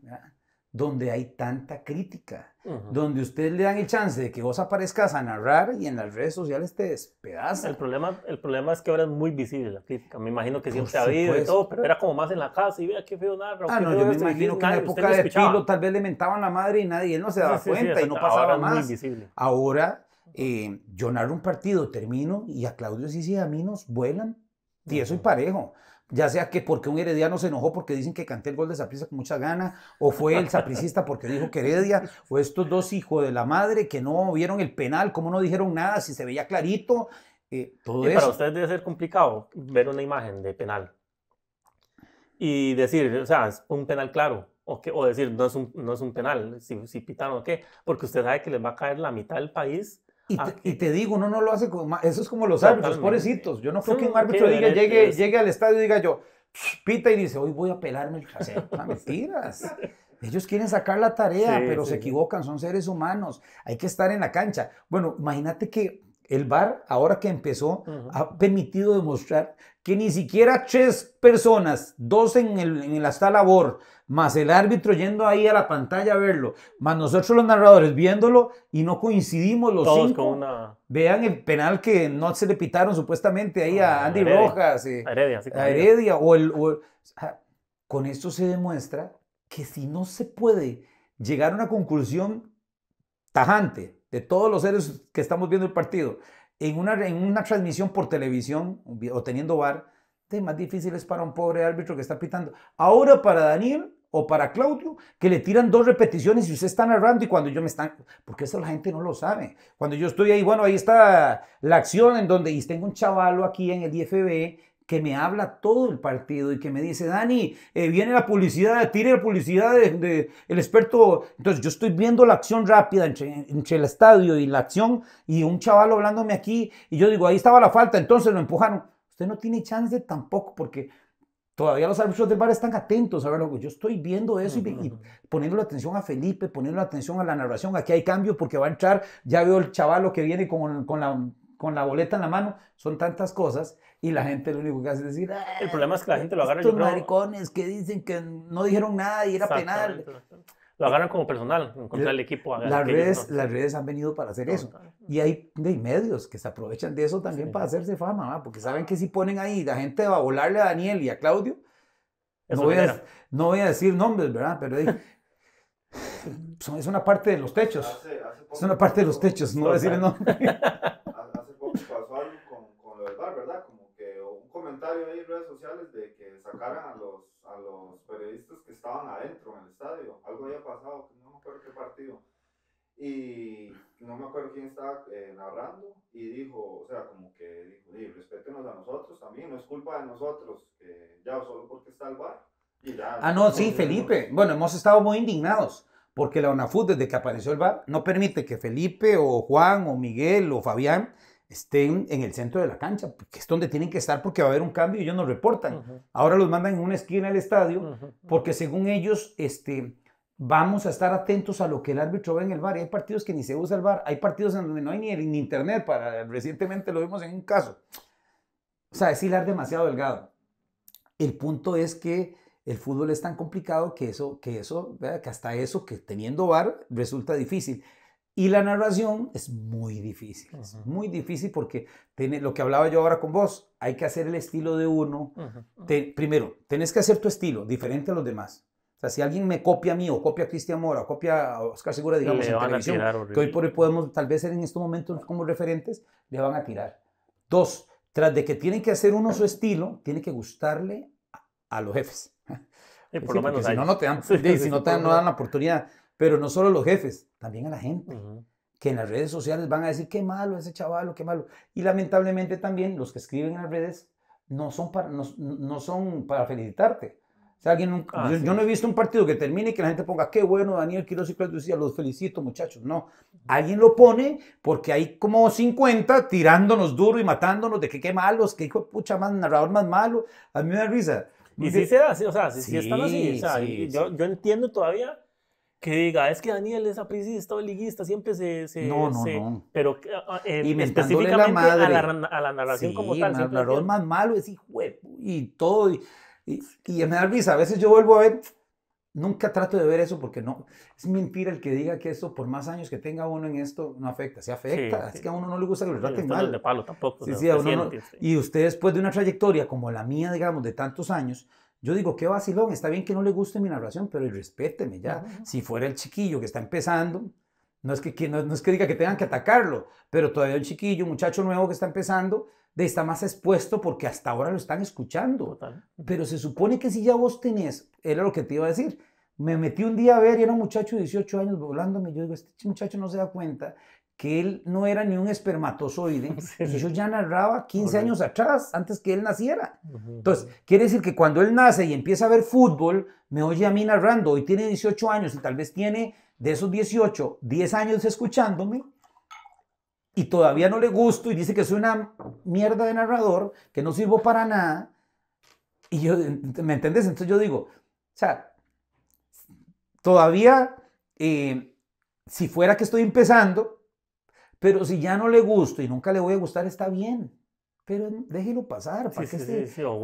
donde hay tanta crítica, donde ustedes le dan el chance de que vos aparezcas a narrar y en las redes sociales te despedazan. El problema, el problema es que ahora es muy visible la crítica. Me imagino que siempre ha habido y todo, pero era como más en la casa y vea qué feo narra. Ah, no, yo me imagino que en la época de Pilo tal vez le mentaban la madre y nadie, él no se daba cuenta y no pasaba más. Ahora eh, yo narro un partido, termino y a Claudio sí, sí, a mí nos vuelan. y eso y parejo ya sea que porque un herediano se enojó porque dicen que canté el gol de Saprissa con mucha gana, o fue el sapricista porque dijo que Heredia, o estos dos hijos de la madre que no vieron el penal, como no dijeron nada, si se veía clarito, eh, todo Para ustedes debe ser complicado ver una imagen de penal y decir, o sea, un penal claro, o, que, o decir, no es un, no es un penal, si, si pitaron o qué, porque usted sabe que les va a caer la mitad del país y ah, te, digo, uno no lo hace como... Eso es como los árbitros, pobrecitos. Yo no creo que un árbitro llegue, llegue al estadio y diga yo, pita y dice, hoy voy a pelarme el casero. mentiras. Ellos quieren sacar la tarea, pero se equivocan, son seres humanos. Hay que estar en la cancha. Bueno, imagínate que el bar, ahora que empezó, ha permitido demostrar que ni siquiera tres personas, dos en, el, en la sala labor, más el árbitro yendo ahí a la pantalla a verlo, más nosotros los narradores viéndolo y no coincidimos los cinco. Vean el penal que no se le pitaron supuestamente ahí a ah, Andy Rojas, eh, a Heredia, o el, con esto se demuestra que si no se puede llegar a una conclusión tajante, de todos los seres que estamos viendo el partido, en una, en una transmisión por televisión o teniendo bar temas más difícil es para un pobre árbitro que está pitando. Ahora para Daniel o para Claudio, que le tiran dos repeticiones y usted está narrando y cuando yo me están, porque eso la gente no lo sabe. Cuando yo estoy ahí, bueno, ahí está la acción en donde, y tengo un chavalo aquí en el IFB que me habla todo el partido y que me dice, Dani, eh, viene la publicidad, tire la publicidad del el experto. Entonces yo estoy viendo la acción rápida entre, el estadio y la acción y un chaval hablándome aquí y yo digo, ahí estaba la falta, entonces lo empujaron. Usted no tiene chance tampoco porque todavía los árbitros del bar están atentos a ver Yo estoy viendo eso y, poniendo la atención a Felipe, poniendo la atención a la narración. Aquí hay cambio porque va a entrar, ya veo el chaval que viene con la boleta en la mano. Son tantas cosas y la gente lo único que hace es decir, ah, el problema es que la gente lo agarra. Estos maricones que dicen que no dijeron nada y era penal. Lo agarran como personal, contra el equipo. Las redes, las redes han venido para hacer eso. y hay, medios que se aprovechan de eso también para hacerse fama, porque saben ah. que si ponen ahí, la gente va a volarle a Daniel y a Claudio. no voy, a, decir nombres, ¿verdad? Pero es una parte de los techos. es una parte de los techos, no voy a decir el nombre. hay redes sociales de que sacaran a los, a los periodistas que estaban adentro en el estadio. Algo había pasado, no me acuerdo qué partido. Y no me acuerdo quién estaba eh, narrando y dijo, o sea, como que dijo, respétenos a nosotros también, no es culpa de nosotros, ya solo porque está el bar. Y ya, ah, no, sí, Felipe. Bueno, hemos estado muy indignados porque la UNAFUT, desde que apareció el bar, no permite que Felipe o Juan o Miguel o Fabián estén en el centro de la cancha, que es donde tienen que estar porque va a haber un cambio y ellos nos reportan. Ahora los mandan en una esquina al estadio porque según ellos este, vamos a estar atentos a lo que el árbitro ve en el bar. hay partidos que ni se usa el bar, hay partidos en donde no hay ni, internet, para, recientemente lo vimos en un caso. O sea, es hilar demasiado delgado. El punto es que el fútbol es tan complicado que eso, que eso, que hasta eso, que teniendo bar resulta difícil. Y la narración es muy difícil, es muy difícil porque tiene lo que hablaba yo ahora con vos, hay que hacer el estilo de uno. primero, tenés que hacer tu estilo diferente a los demás. O sea, si alguien me copia a mí o copia a Cristian Mora o copia a Oscar Segura, digamos, en televisión, que hoy por hoy podemos tal vez ser en estos momentos como referentes, le van a tirar. Dos, tras de que tiene que hacer uno su estilo, tiene que gustarle a, los jefes. Y por lo menos si no, no te dan, dan la oportunidad. Pero no solo los jefes, también a la gente. Que en las redes sociales van a decir, qué malo ese chaval, qué malo. Y lamentablemente también los que escriben en las redes no son para, no, son para felicitarte. O sea, alguien nunca, ah, yo, no he visto un partido que termine y que la gente ponga, qué bueno, Daniel Quiroz y Claudio los felicito muchachos. No, alguien lo pone porque hay como 50 tirándonos duro y matándonos de que qué malos, que hijo de pucha más narrador más malo. A mí me da risa. Y, si se da, o sea, si, si están así, yo, yo entiendo todavía que diga, es que Daniel es apricista o liguista, siempre se... se no, no, no. Pero ah, ah, eh, específicamente la madre. A, la, narración como tal. Sí, más malo, es hijo y todo. Y, y, me da risa, a veces yo vuelvo a ver, nunca trato de ver eso porque no, es mentira el que diga que eso, por más años que tenga uno en esto, no afecta, se afecta, es que a uno no le gusta que lo traten mal. De palo tampoco, sí, a uno no, y usted después de una trayectoria como la mía, digamos, de tantos años, yo digo, qué vacilón, está bien que no le guste mi narración, pero respéteme ya. Si fuera el chiquillo que está empezando, no es que, no, que diga que tengan que atacarlo, pero todavía un chiquillo, un muchacho nuevo que está empezando, está más expuesto porque hasta ahora lo están escuchando. Pero se supone que si ya vos tenés, era lo que te iba a decir, me metí un día a ver y era un muchacho de 18 años volándome. Yo digo, este muchacho no se da cuenta que él no era ni un espermatozoide. Y yo ya narraba 15 años atrás, antes que él naciera. Entonces, quiere decir que cuando él nace y empieza a ver fútbol, me oye a mí narrando, hoy tiene 18 años y tal vez tiene de esos 18, 10 años escuchándome. Y todavía no le gusto y dice que soy una mierda de narrador, que no sirvo para nada. Y yo, ¿me entendés? Entonces yo digo, o sea, todavía, eh, si fuera que estoy empezando, pero si ya no le gusto y nunca le voy a gustar, está bien. Pero déjelo pasar. ¿Para sí, qué sí, se, sí, o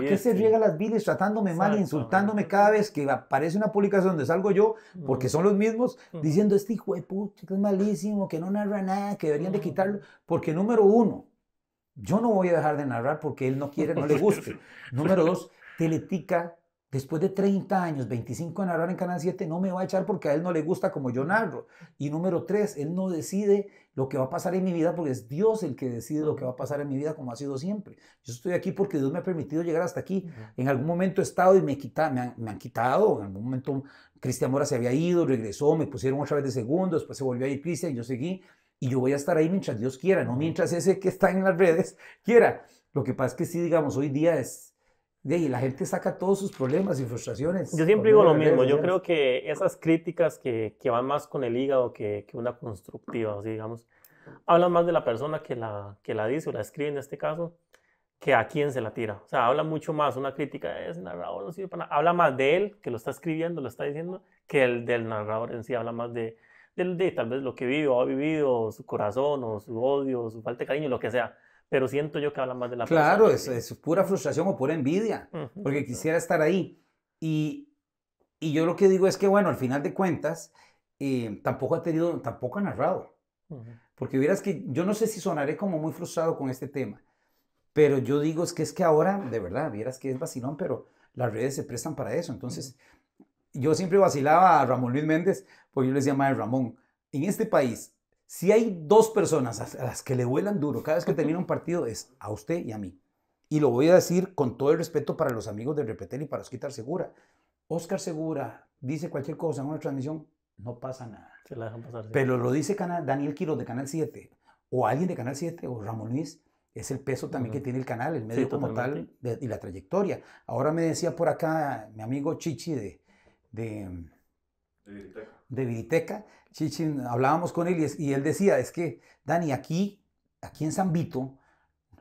qué se riega las viles tratándome mal, insultándome cada vez que aparece una publicación donde salgo yo? Porque son los mismos diciendo, este hijo de puta, es malísimo, que no narra nada, que deberían de quitarlo. Porque número uno, yo no voy a dejar de narrar porque él no quiere, no le guste. número dos, Teletica después de 30 años, 25 en narrar en Canal 7, no me va a echar porque a él no le gusta como yo narro. Y número tres, él no decide lo que va a pasar en mi vida porque es Dios el que decide lo que va a pasar en mi vida como ha sido siempre. Yo estoy aquí porque Dios me ha permitido llegar hasta aquí. En algún momento he estado y me, han, quitado, en algún momento Cristian Mora se había ido, regresó, me pusieron otra vez de segundo, después se volvió a ir Cristian y yo seguí. Y yo voy a estar ahí mientras Dios quiera, no mientras ese que está en las redes quiera. Lo que pasa es que sí, digamos, hoy día es, y la gente saca todos sus problemas y frustraciones. Yo siempre digo lo mismo, yo creo que esas críticas que, que van más con el hígado que, que una constructiva, digamos, hablan más de la persona que la, que la dice o la escribe en este caso, que a quién se la tira. O sea, habla mucho más una crítica, ese narrador Habla más de él, que lo está escribiendo, lo está diciendo, que el del narrador en sí. Habla más de, de, de tal vez lo que vive o ha vivido, su corazón, o su odio, su falta de cariño, lo que sea pero siento yo que habla más de la Claro, es, pura frustración o pura envidia, porque quisiera estar ahí. Y, yo lo que digo es que, bueno, al final de cuentas, eh, tampoco ha tenido, tampoco ha narrado. Porque vieras que yo no sé si sonaré como muy frustrado con este tema, pero yo digo es que es que ahora, de verdad, vieras que es vacilón, pero las redes se prestan para eso. Entonces, yo siempre vacilaba a Ramón Luis Méndez, porque yo les llamaba Ramón, en este país si hay dos personas a las que le vuelan duro cada vez que termina un partido es a usted y a mí. Y lo voy a decir con todo el respeto para los amigos de Repetel y para Oscar Segura. Oscar Segura dice cualquier cosa en una transmisión, no pasa nada. Se la dejan pasar, Pero lo dice Daniel Quiroz de Canal 7 o alguien de Canal 7 o Ramón Luis. Es el peso también que tiene el canal, el medio como tal y la trayectoria. Ahora me decía por acá mi amigo Chichi de, de, de Viditeca, Chichin, hablábamos con él y, él decía, es que, Dani, aquí, aquí en San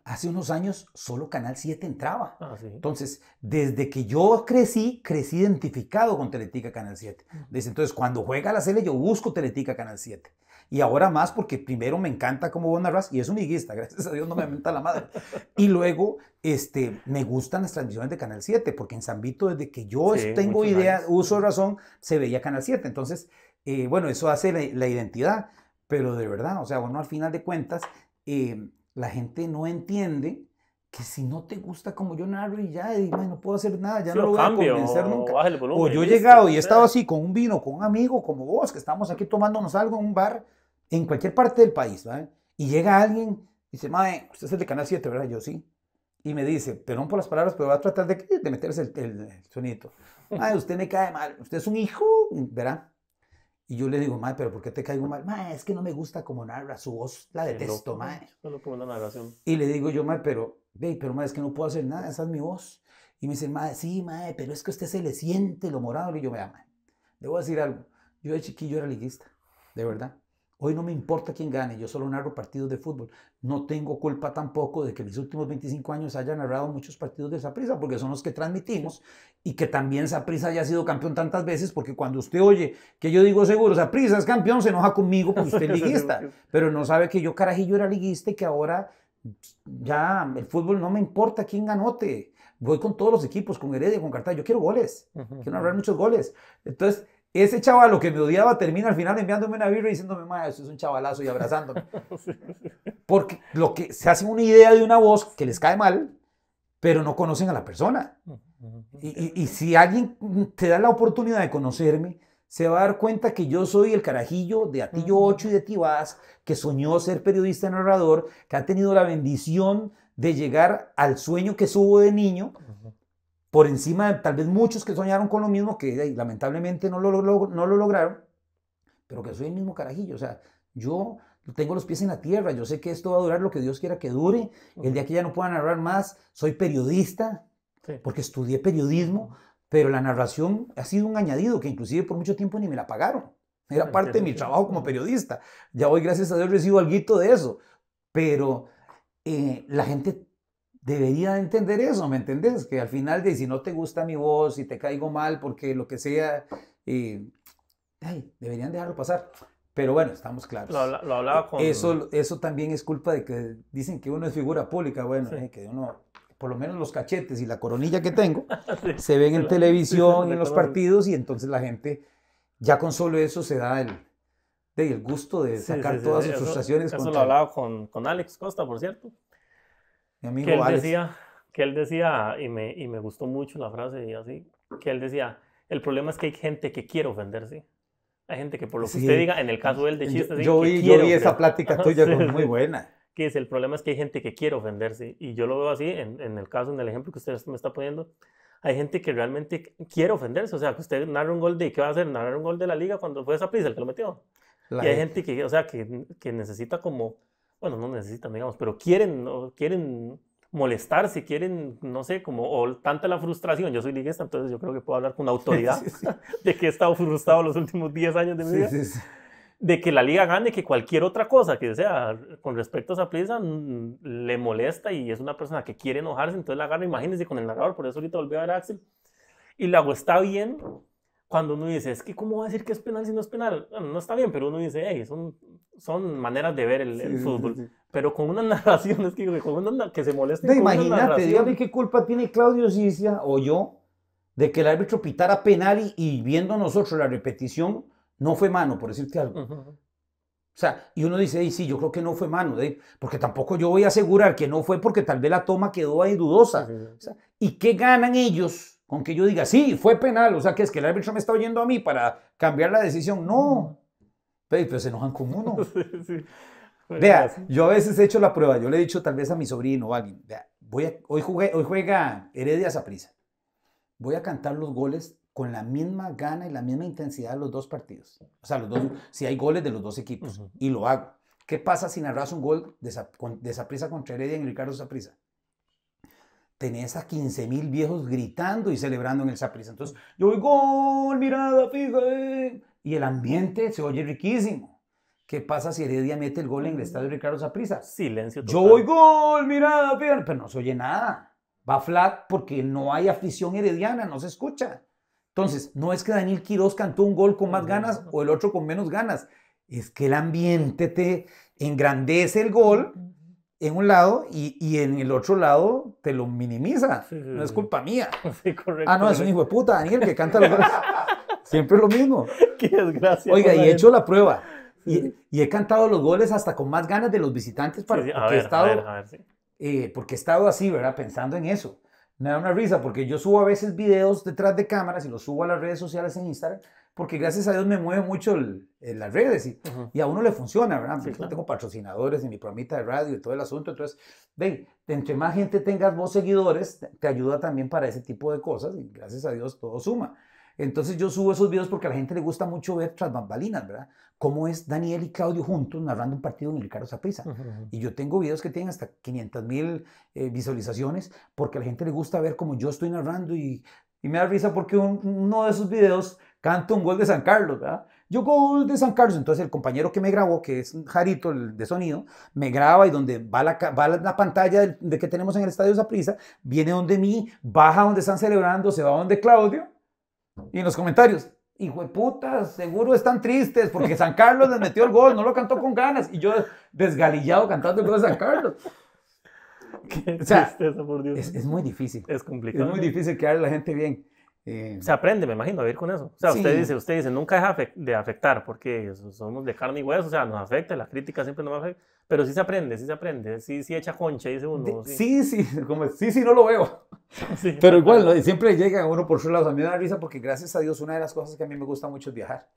hace unos años solo Canal 7 entraba. Ah, entonces, desde que yo crecí, crecí identificado con Teletica Canal 7. Desde entonces, cuando juega la serie, yo busco Teletica Canal 7. Y ahora más porque primero me encanta cómo vos y es un higuista, gracias a Dios no me menta la madre. Y luego este, me gustan las transmisiones de Canal 7 porque en San desde que yo tengo idea, uso razón, se veía Canal 7. Entonces, eh, bueno, eso hace la, identidad, pero de verdad, o sea, bueno, al final de cuentas, eh, la gente no entiende que si no te gusta como yo narro y ya, no puedo hacer nada, ya no lo voy a convencer nunca. O, yo he llegado y he estado así con un vino, con un amigo como vos, que estamos aquí tomándonos algo en un bar, en cualquier parte del país, ¿vale? Y llega alguien y dice, madre, usted es el de Canal 7, ¿verdad? Yo sí. Y me dice, perdón por las palabras, pero va a tratar de, meterse el, el, sonito. usted me cae mal, usted es un hijo, ¿verdad? Y yo le digo, madre, pero ¿por qué te caigo mal? Mae, es que no me gusta como narra, su voz la detesto, mae. No narración. Y le digo yo, madre, pero, ve, pero mae, es que no puedo hacer nada, esa es mi voz. Y me dice, madre, sí, madre, pero es que a usted se le siente lo morado. Y yo, me mae, debo decir algo. Yo de chiquillo era liguista, de verdad. Hoy no me importa quién gane, yo solo narro partidos de fútbol. No tengo culpa tampoco de que mis últimos 25 años haya narrado muchos partidos de Saprisa, porque son los que transmitimos y que también Saprisa haya sido campeón tantas veces, porque cuando usted oye que yo digo seguro, Saprisa es campeón, se enoja conmigo porque usted es liguista, pero no sabe que yo carajillo era liguista y que ahora ya el fútbol no me importa quién ganote. Voy con todos los equipos, con Heredia, con Cartagena, yo quiero goles, quiero narrar muchos goles. Entonces, ese chaval, lo que me odiaba, termina al final enviándome una birra y diciéndome, ma, eso es un chavalazo y abrazándome. Porque lo que se hace una idea de una voz que les cae mal, pero no conocen a la persona. Y, si alguien te da la oportunidad de conocerme, se va a dar cuenta que yo soy el carajillo de Atillo 8 y de Tibás, que soñó ser periodista narrador, que ha tenido la bendición de llegar al sueño que subo de niño, por encima de tal vez muchos que soñaron con lo mismo, que lamentablemente no lo, lograron, pero que soy el mismo carajillo. O sea, yo tengo los pies en la tierra, yo sé que esto va a durar lo que Dios quiera que dure, el día que ya no pueda narrar más, soy periodista, porque estudié periodismo, pero la narración ha sido un añadido que inclusive por mucho tiempo ni me la pagaron. Era parte de mi trabajo como periodista. Ya hoy, gracias a Dios, recibo algo de eso. Pero eh, la gente debería entender eso, ¿me entendés? Que al final de si no te gusta mi voz, si te caigo mal, porque lo que sea, eh, deberían dejarlo pasar. Pero bueno, estamos claros. Lo, hablaba eh, con... Eso, eso también es culpa de que dicen que uno es figura pública. Bueno, eh, que uno, por lo menos los cachetes y la coronilla que tengo, se ven en televisión, en los partidos, y entonces la gente, ya con solo eso se da el, el gusto de sacar todas sus frustraciones. Eso, lo hablaba con, con Alex Costa, por cierto mi amigo que él decía, que él decía y, me, y me gustó mucho la frase y así, que él decía, el problema es que hay gente que quiere ofenderse. Hay gente que por lo que usted diga, en el caso del de chistes, yo, vi, yo vi esa plática tuya, sí, muy buena. Que es, el problema es que hay gente que quiere ofenderse. Y yo lo veo así, en, en el caso, en el ejemplo que usted me está poniendo, hay gente que realmente quiere ofenderse. O sea, que usted narra un gol de, ¿qué va a hacer? Narrar un gol de la liga cuando fue esa prisa el que lo metió. y hay gente, gente que, o sea, que, que necesita como bueno, no necesitan, digamos, pero quieren, ¿no? quieren molestarse, quieren, no sé, como o tanta la frustración. Yo soy liguista, entonces yo creo que puedo hablar con autoridad de que he estado frustrado los últimos 10 años de mi vida. de que la liga gane, que cualquier otra cosa que sea con respecto a esa prisa le molesta y es una persona que quiere enojarse, entonces la gana, imagínense con el narrador, por eso ahorita volvió a ver a Axel. Y luego está bien cuando uno dice, es que cómo va a decir que es penal si no es penal, bueno, no está bien, pero uno dice, hey, son, son maneras de ver el, fútbol. Pero con narración, es que, con una, que se molesta. No, imagínate, dígame qué culpa tiene Claudio Cicia o yo de que el árbitro pitara penal y, viendo nosotros la repetición, no fue mano, por decirte algo. O sea, y uno dice, sí, yo creo que no fue mano, porque tampoco yo voy a asegurar que no fue porque tal vez la toma quedó ahí dudosa. ¿Y qué ganan ellos? con que yo diga, sí, fue penal, o sea, que es que el árbitro me está oyendo a mí para cambiar la decisión. No, pero, se enojan con uno. Vea, yo a veces he hecho la prueba, yo le he dicho tal vez a mi sobrino o alguien, vea, voy hoy, juega Heredia Zaprisa, voy a cantar los goles con la misma gana y la misma intensidad de los dos partidos. O sea, los dos, si hay goles de los dos equipos, y lo hago. ¿Qué pasa si narras un gol de, Zaprisa contra Heredia en Ricardo Zaprisa? tenés a 15 mil viejos gritando y celebrando en el Saprissa. Entonces, yo voy, gol, mirada, fija, eh". y el ambiente se oye riquísimo. ¿Qué pasa si Heredia mete el gol en el mm. estadio Ricardo Saprissa? Silencio. Total. Yo voy, gol, mirada, fija, pero no se oye nada. Va flat porque no hay afición herediana, no se escucha. Entonces, no es que Daniel Quirós cantó un gol con más ganas o el otro con menos ganas. Es que el ambiente te engrandece el gol en un lado y, y, en el otro lado te lo minimiza. no es culpa mía. Ah, no, es un hijo de puta, Daniel, que canta los... Siempre lo mismo. Qué desgracia. Oiga, y he hecho la prueba. Y, y, he cantado los goles hasta con más ganas de los visitantes para, porque, he estado, eh, porque he estado así, ¿verdad? Pensando en eso. Me da una risa porque yo subo a veces videos detrás de cámaras y los subo a las redes sociales en Instagram porque gracias a Dios me mueve mucho el, las redes y, a uno le funciona, ¿verdad? Sí, Tengo patrocinadores en mi programita de radio y todo el asunto, entonces, ven, entre más gente tengas vos seguidores, te ayuda también para ese tipo de cosas y gracias a Dios todo suma. Entonces yo subo esos videos porque a la gente le gusta mucho ver tras bambalinas, ¿verdad? Cómo es Daniel y Claudio juntos narrando un partido en el Carlos Uh Y yo tengo videos que tienen hasta 500 mil eh, visualizaciones porque a la gente le gusta ver cómo yo estoy narrando y, me da risa porque uno de esos videos canto un gol de San Carlos, ¿verdad? Yo gol de San Carlos, entonces el compañero que me grabó, que es Jarito, el de sonido, me graba y donde va la, la pantalla de, que tenemos en el estadio prisa, viene donde mí, baja donde están celebrando, se va donde Claudio y en los comentarios. Hijo de puta, seguro están tristes porque San Carlos les metió el gol, no lo cantó con ganas. Y yo desgalillado cantando el gol de San Carlos. Es, muy difícil. Es complicado. Es muy difícil quedar a la gente bien. Eh, se aprende, me imagino, a vivir con eso. O sea, usted dice, usted dice, nunca deja de afectar, porque somos de carne y hueso, o sea, nos afecta, la crítica siempre nos afecta, pero sí se aprende, sí se aprende, sí, sí echa concha, dice uno. sí. sí, sí, no lo veo. Pero igual, siempre llega uno por su lado. A mí me da risa porque gracias a Dios, una de las cosas que a mí me gusta mucho es viajar.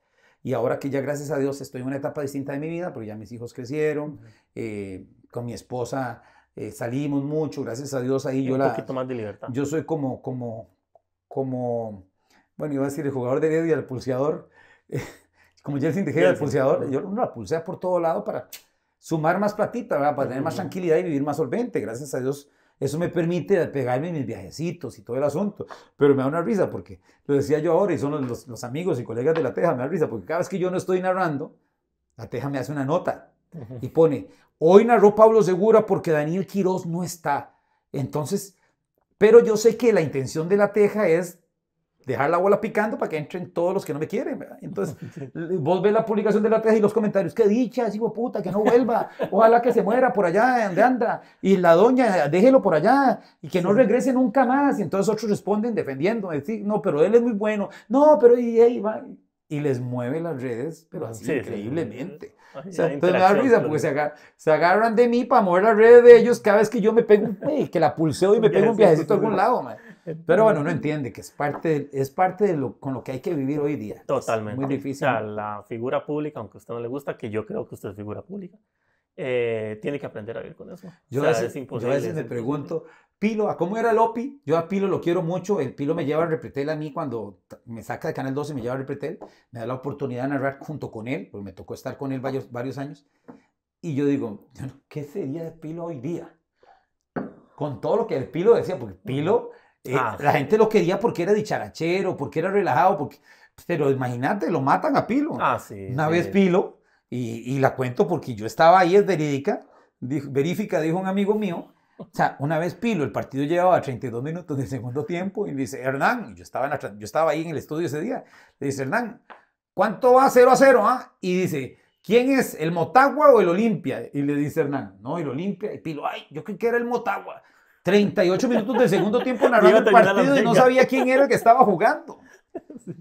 Y ahora que ya gracias a Dios estoy en una etapa distinta de mi vida, porque ya mis hijos crecieron, eh, con mi esposa eh, salimos mucho, gracias a Dios ahí yo la... poquito más de libertad. Yo soy como, como, como, bueno, iba a decir el jugador de y el pulseador, como Jelsin Tejera, el pulseador, yo la pulsea por todo lado para sumar más platita, para tener más tranquilidad y vivir más solvente. Gracias a Dios, eso me permite pegarme mis viajecitos y todo el asunto. Pero me da una risa porque lo decía yo ahora y son los, los, amigos y colegas de la Teja, me da risa porque cada vez que yo no estoy narrando, la Teja me hace una nota y pone, hoy narró Pablo Segura porque Daniel Quiroz no está. Entonces, pero yo sé que la intención de la teja es dejar la bola picando para que entren todos los que no me quieren. Entonces, vos ves la publicación de la teja y los comentarios, qué dicha, hijo puta, que no vuelva, ojalá que se muera por allá donde anda, y la doña, déjelo por allá, y que no regrese nunca más. Y entonces otros responden defendiendo, decir, no, pero él es muy bueno, no, pero y, ahí va y les mueve las redes, pero así increíblemente. entonces me da risa porque se, agarran de mí para mover las redes de ellos cada vez que yo me pego, hey, que la pulseo y me pego un viajecito a algún lado, Pero bueno, no entiende que es parte, es parte de lo, con lo que hay que vivir hoy día. Totalmente. muy difícil. O sea, la figura pública, aunque a usted no le gusta, que yo creo que usted es figura pública, eh, tiene que aprender a vivir con eso. Yo, a veces, yo a veces me pregunto, Pilo, ¿a cómo era Lopi? Yo a Pilo lo quiero mucho. El Pilo me lleva a Repretel a mí cuando me saca de Canal 12, me lleva a Repretel. Me da la oportunidad de narrar junto con él, porque me tocó estar con él varios, años. Y yo digo, ¿qué sería de Pilo hoy día? Con todo lo que el Pilo decía, porque Pilo, eh, ah. la gente lo quería porque era dicharachero, porque era relajado, porque... Pero imagínate, lo matan a Pilo. Ah, sí, Una vez Pilo, y, y, la cuento porque yo estaba ahí, es verídica, verifica, dijo un amigo mío, o sea, una vez Pilo, el partido llevaba 32 minutos del segundo tiempo y dice, Hernán, yo estaba, yo estaba ahí en el estudio ese día, le dice, Hernán, ¿cuánto va 0 a 0? Ah? Y dice, ¿quién es, el Motagua o el Olimpia? Y le dice Hernán, no, el Olimpia. Y Pilo, ay, yo creo que era el Motagua. 38 minutos del segundo tiempo narrando el partido y no sabía quién era el que estaba jugando.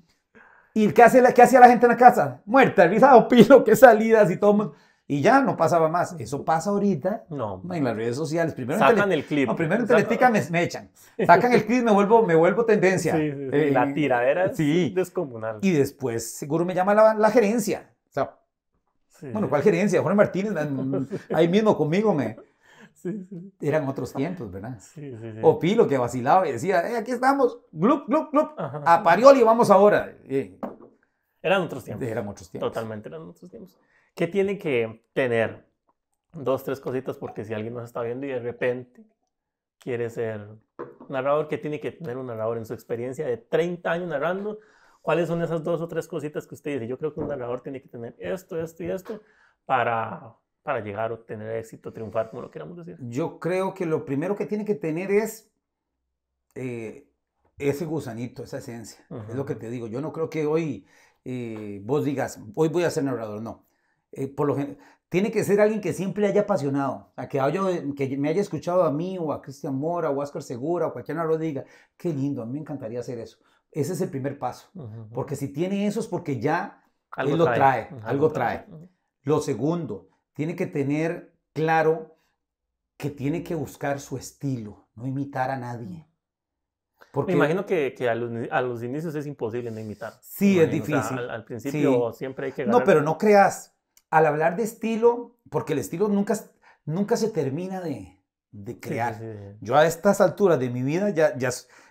¿Y qué, hace la, qué hacía la gente en la casa? Muerta, risa Pilo, qué salidas y todo. Y ya no pasaba más. Eso pasa ahorita no. en las redes sociales. Primero Sacan el clip. primero en Teletica me, me, echan. Sacan el clip, me vuelvo, me vuelvo tendencia. Sí, eh, la tiradera es descomunal. Y después seguro me llama la, gerencia. O sea, bueno, ¿cuál gerencia? Juan Martínez, ahí mismo conmigo me... Eran otros tiempos, ¿verdad? O Pilo que vacilaba y decía, eh, aquí estamos, glup, glup, glup, a Parioli vamos ahora. Eh, eran otros tiempos. Eran otros tiempos. Totalmente eran otros tiempos. ¿Qué tiene que tener? Dos, tres cositas, porque si alguien nos está viendo y de repente quiere ser narrador, ¿qué tiene que tener un narrador en su experiencia de 30 años narrando? ¿Cuáles son esas dos o tres cositas que usted dice? Yo creo que un narrador tiene que tener esto, esto y esto para, para llegar a tener éxito, triunfar, como lo queramos decir. Yo creo que lo primero que tiene que tener es eh, ese gusanito, esa esencia. Es lo que te digo. Yo no creo que hoy eh, vos digas, hoy voy a ser narrador. No. Eh, por lo tiene que ser alguien que siempre haya apasionado, a que, me haya escuchado a mí o a Cristian Mora o a Oscar Segura o cualquiera lo diga, qué lindo, a mí me encantaría hacer eso. Ese es el primer paso, porque si tiene eso es porque ya algo trae, algo trae. Lo segundo, tiene que tener claro que tiene que buscar su estilo, no imitar a nadie. Porque, Me imagino que, que a, los, a, inicios es imposible no imitar. Sí, es difícil. al, principio siempre hay que... No, pero no creas, al hablar de estilo, porque el estilo nunca, nunca se termina de, crear. Yo a estas alturas de mi vida ya,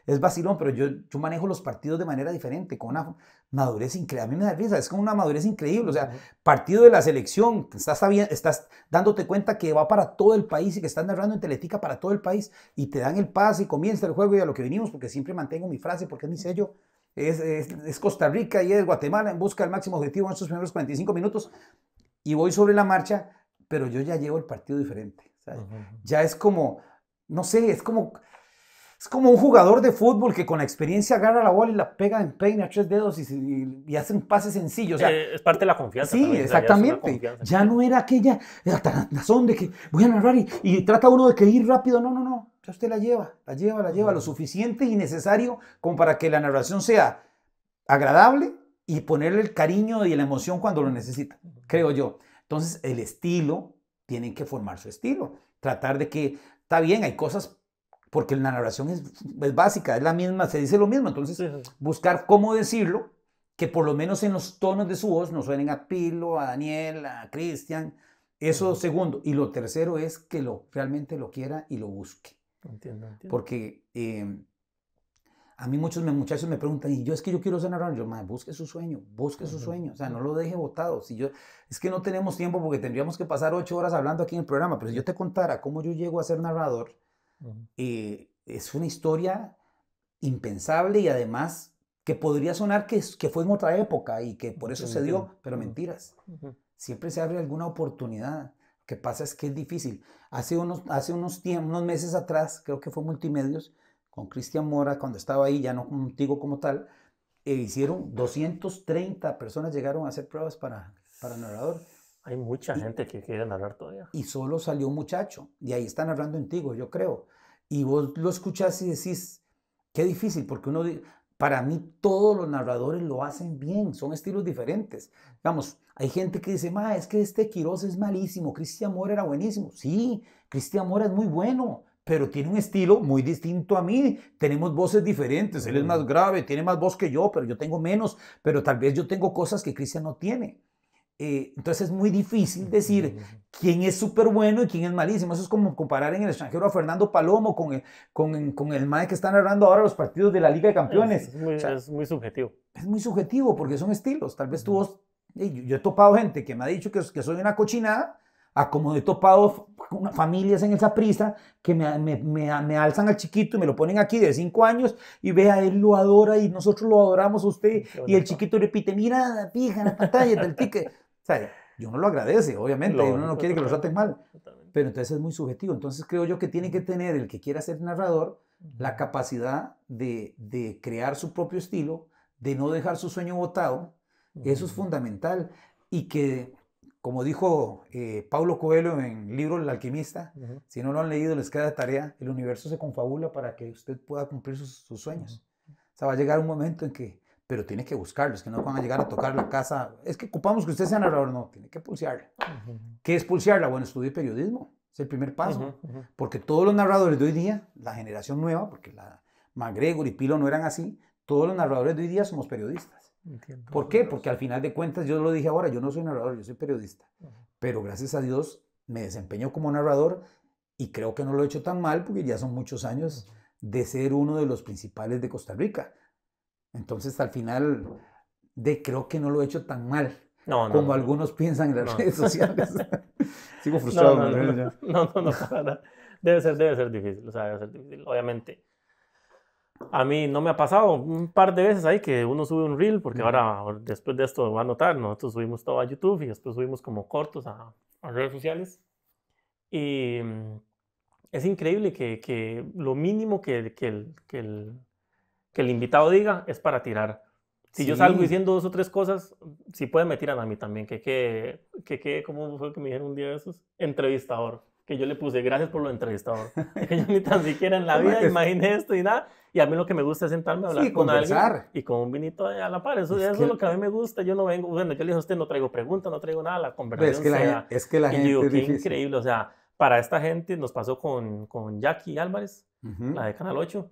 es, vacilón, pero yo, manejo los partidos de manera diferente, con una madurez increíble. A mí me da risa, es como una madurez increíble. O sea, partido de la selección, estás, estás dándote cuenta que va para todo el país y que están narrando en Teletica para todo el país y te dan el pase y comienza el juego y a lo que venimos, porque siempre mantengo mi frase, porque es mi sello. Es, es Costa Rica y es Guatemala en busca del máximo objetivo en estos primeros 45 minutos y voy sobre la marcha, pero yo ya llevo el partido diferente. Ya es como, no sé, es como, es como un jugador de fútbol que con la experiencia agarra la bola y la pega en peine a tres dedos y, y, un hacen pases sencillos. Eh, es parte de la confianza. Sí, exactamente. Ya, no era aquella razón de que voy a narrar y, trata uno de que ir rápido. No, no, no. Ya usted la lleva, la lleva, la lleva, lo suficiente y necesario como para que la narración sea agradable y ponerle el cariño y la emoción cuando lo necesita, creo yo. Entonces, el estilo, tienen que formar su estilo, tratar de que, está bien, hay cosas, porque la narración es, básica, es la misma, se dice lo mismo, entonces buscar cómo decirlo, que por lo menos en los tonos de su voz no suenen a Pilo, a Daniel, a Cristian, eso segundo. Y lo tercero es que lo, realmente lo quiera y lo busque. Entiendo, Porque... Eh, a mí muchos muchachos me preguntan, y yo es que yo quiero ser narrador. Yo, madre, busque su sueño, busque su sueño. O sea, no lo deje botado. Si yo, es que no tenemos tiempo porque tendríamos que pasar ocho horas hablando aquí en el programa. Pero si yo te contara cómo yo llego a ser narrador, eh, es una historia impensable y además que podría sonar que, que fue en otra época y que por eso se dio, pero mentiras. Siempre se abre alguna oportunidad. Lo que pasa es que es difícil. Hace unos, hace unos, unos meses atrás, creo que fue Multimedios, con Cristian Mora, cuando estaba ahí, ya no contigo como tal, e hicieron 230 personas llegaron a hacer pruebas para, para narrador. Hay mucha gente que quiere narrar todavía. Y solo salió un muchacho, y ahí están narrando en yo creo. Y vos lo escuchás y decís, qué difícil, porque uno, para mí todos los narradores lo hacen bien, son estilos diferentes. Vamos, hay gente que dice, ma, es que este Quiroz es malísimo, Cristian Mora era buenísimo. Sí, Cristian Mora es muy bueno, pero tiene un estilo muy distinto a mí. Tenemos voces diferentes, él es más mm. grave, tiene más voz que yo, pero yo tengo menos, pero tal vez yo tengo cosas que Cristian no tiene. Eh, entonces es muy difícil decir quién es súper bueno y quién es malísimo. Eso es como comparar en el extranjero a Fernando Palomo con el, con, el que está narrando ahora los partidos de la Liga de Campeones. Es, muy, subjetivo. Es muy subjetivo porque son estilos. Tal vez tú vos, yo, he topado gente que me ha dicho que, que soy una cochinada acomodé topado familias en esa prisa que me, me, me, me, alzan al chiquito y me lo ponen aquí de cinco años y vea, él lo adora y nosotros lo adoramos a usted y el chiquito repite, mira, fija la pantalla del ticket. O sea, yo no lo agradece, obviamente, uno no quiere que lo traten mal, pero entonces es muy subjetivo. Entonces creo yo que tiene que tener el que quiera ser narrador la capacidad de, de crear su propio estilo, de no dejar su sueño botado, eso es fundamental y que como dijo eh, Pablo Coelho en el libro El alquimista, si no lo han leído les queda tarea, el universo se confabula para que usted pueda cumplir sus, sueños. O sea, va a llegar un momento en que, pero tiene que buscarlos, que no van a llegar a tocar la casa. Es que ocupamos que usted sea narrador, no, tiene que pulsearla. que ¿Qué es pulsearla? Bueno, estudié periodismo, es el primer paso, porque todos los narradores de hoy día, la generación nueva, porque la y Pilo no eran así, todos los narradores de hoy día somos periodistas. ¿Por qué? Porque al final de cuentas, yo lo dije ahora, yo no soy narrador, yo soy periodista. Pero gracias a Dios me desempeño como narrador y creo que no lo he hecho tan mal porque ya son muchos años de ser uno de los principales de Costa Rica. Entonces, al final, de creo que no lo he hecho tan mal como algunos piensan en las redes sociales. Sigo frustrado. No, no, no, Debe ser, debe ser difícil. Obviamente, a mí no me ha pasado un par de veces ahí que uno sube un reel, porque ahora después de esto va a notar, nosotros subimos todo a YouTube y después subimos como cortos a, redes sociales. Y mm, es increíble que, lo mínimo que, que, el, invitado diga es para tirar. Si yo salgo diciendo dos o tres cosas, si pueden me tiran a mí también. Que, que, que, ¿cómo fue que me dijeron un día de esos? Entrevistador. Que yo le puse, gracias por lo entrevistador. que yo ni tan siquiera en la vida imaginé esto y nada. Y a mí lo que me gusta es sentarme a hablar con conversar. alguien y con un vinito a la par. Eso es, lo que a mí me gusta. Yo no vengo, bueno, qué le dijo usted, no traigo preguntas, no traigo nada, la conversación. Pues, es que, sea, es que la, gente. es increíble. O sea, para esta gente nos pasó con, con Jackie Álvarez, la de Canal 8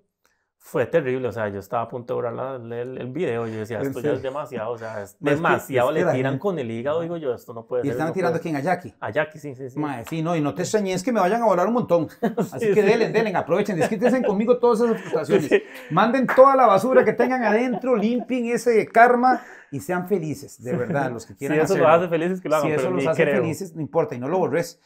fue terrible, o sea, yo estaba a punto de borrar el, el, video, yo decía, esto ya es demasiado, o sea, es demasiado, le tiran ¿eh? con el hígado, digo yo, esto no puede ser. ¿Y están tirando aquí en Ayaki? Ayaki, sí, sí, sí. Madre, sí, no, y no te extrañes que me vayan a volar un montón. Así que denle, délen, denle, aprovechen, desquítense conmigo todas esas frustraciones. Manden toda la basura que tengan adentro, limpien ese karma y sean felices, de verdad, los que quieran Si eso los hace felices, que lo hagan, Si eso los hace felices, no importa, y no lo borres.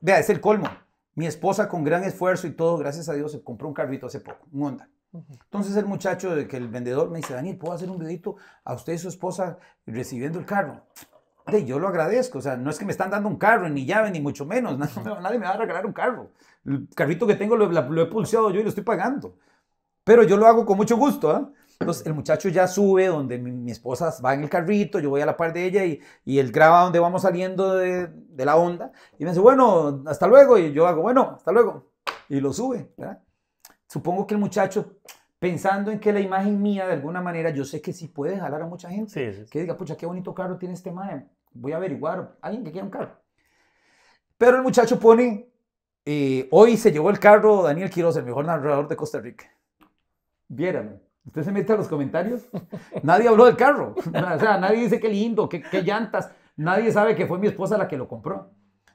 Vea, es el colmo. Mi esposa con gran esfuerzo y todo, gracias a Dios, se compró un carrito hace poco, un Honda. Entonces el muchacho, de que el vendedor me dice, Daniel, ¿puedo hacer un videito a usted y su esposa recibiendo el carro? De, yo lo agradezco, o sea, no es que me están dando un carro, ni llave, ni mucho menos, nadie me va a regalar un carro. El carrito que tengo lo, he pulseado yo y lo estoy pagando. Pero yo lo hago con mucho gusto, ¿ah? Entonces el muchacho ya sube donde mi, esposa va en el carrito, yo voy a la par de ella y, y él graba donde vamos saliendo de, de la onda y me dice, bueno, hasta luego, y yo hago, bueno, hasta luego, y lo sube, ¿verdad? Supongo que el muchacho, pensando en que la imagen mía, de alguna manera, yo sé que sí puede jalar a mucha gente. Que diga, pucha, qué bonito carro tiene este madre. Voy a averiguar. Alguien que quiera un carro. Pero el muchacho pone, eh, hoy se llevó el carro Daniel Quiroz, el mejor narrador de Costa Rica. Viérame. Usted se mete a los comentarios. Nadie habló del carro. O sea, nadie dice qué lindo, qué, qué llantas. Nadie sabe que fue mi esposa la que lo compró.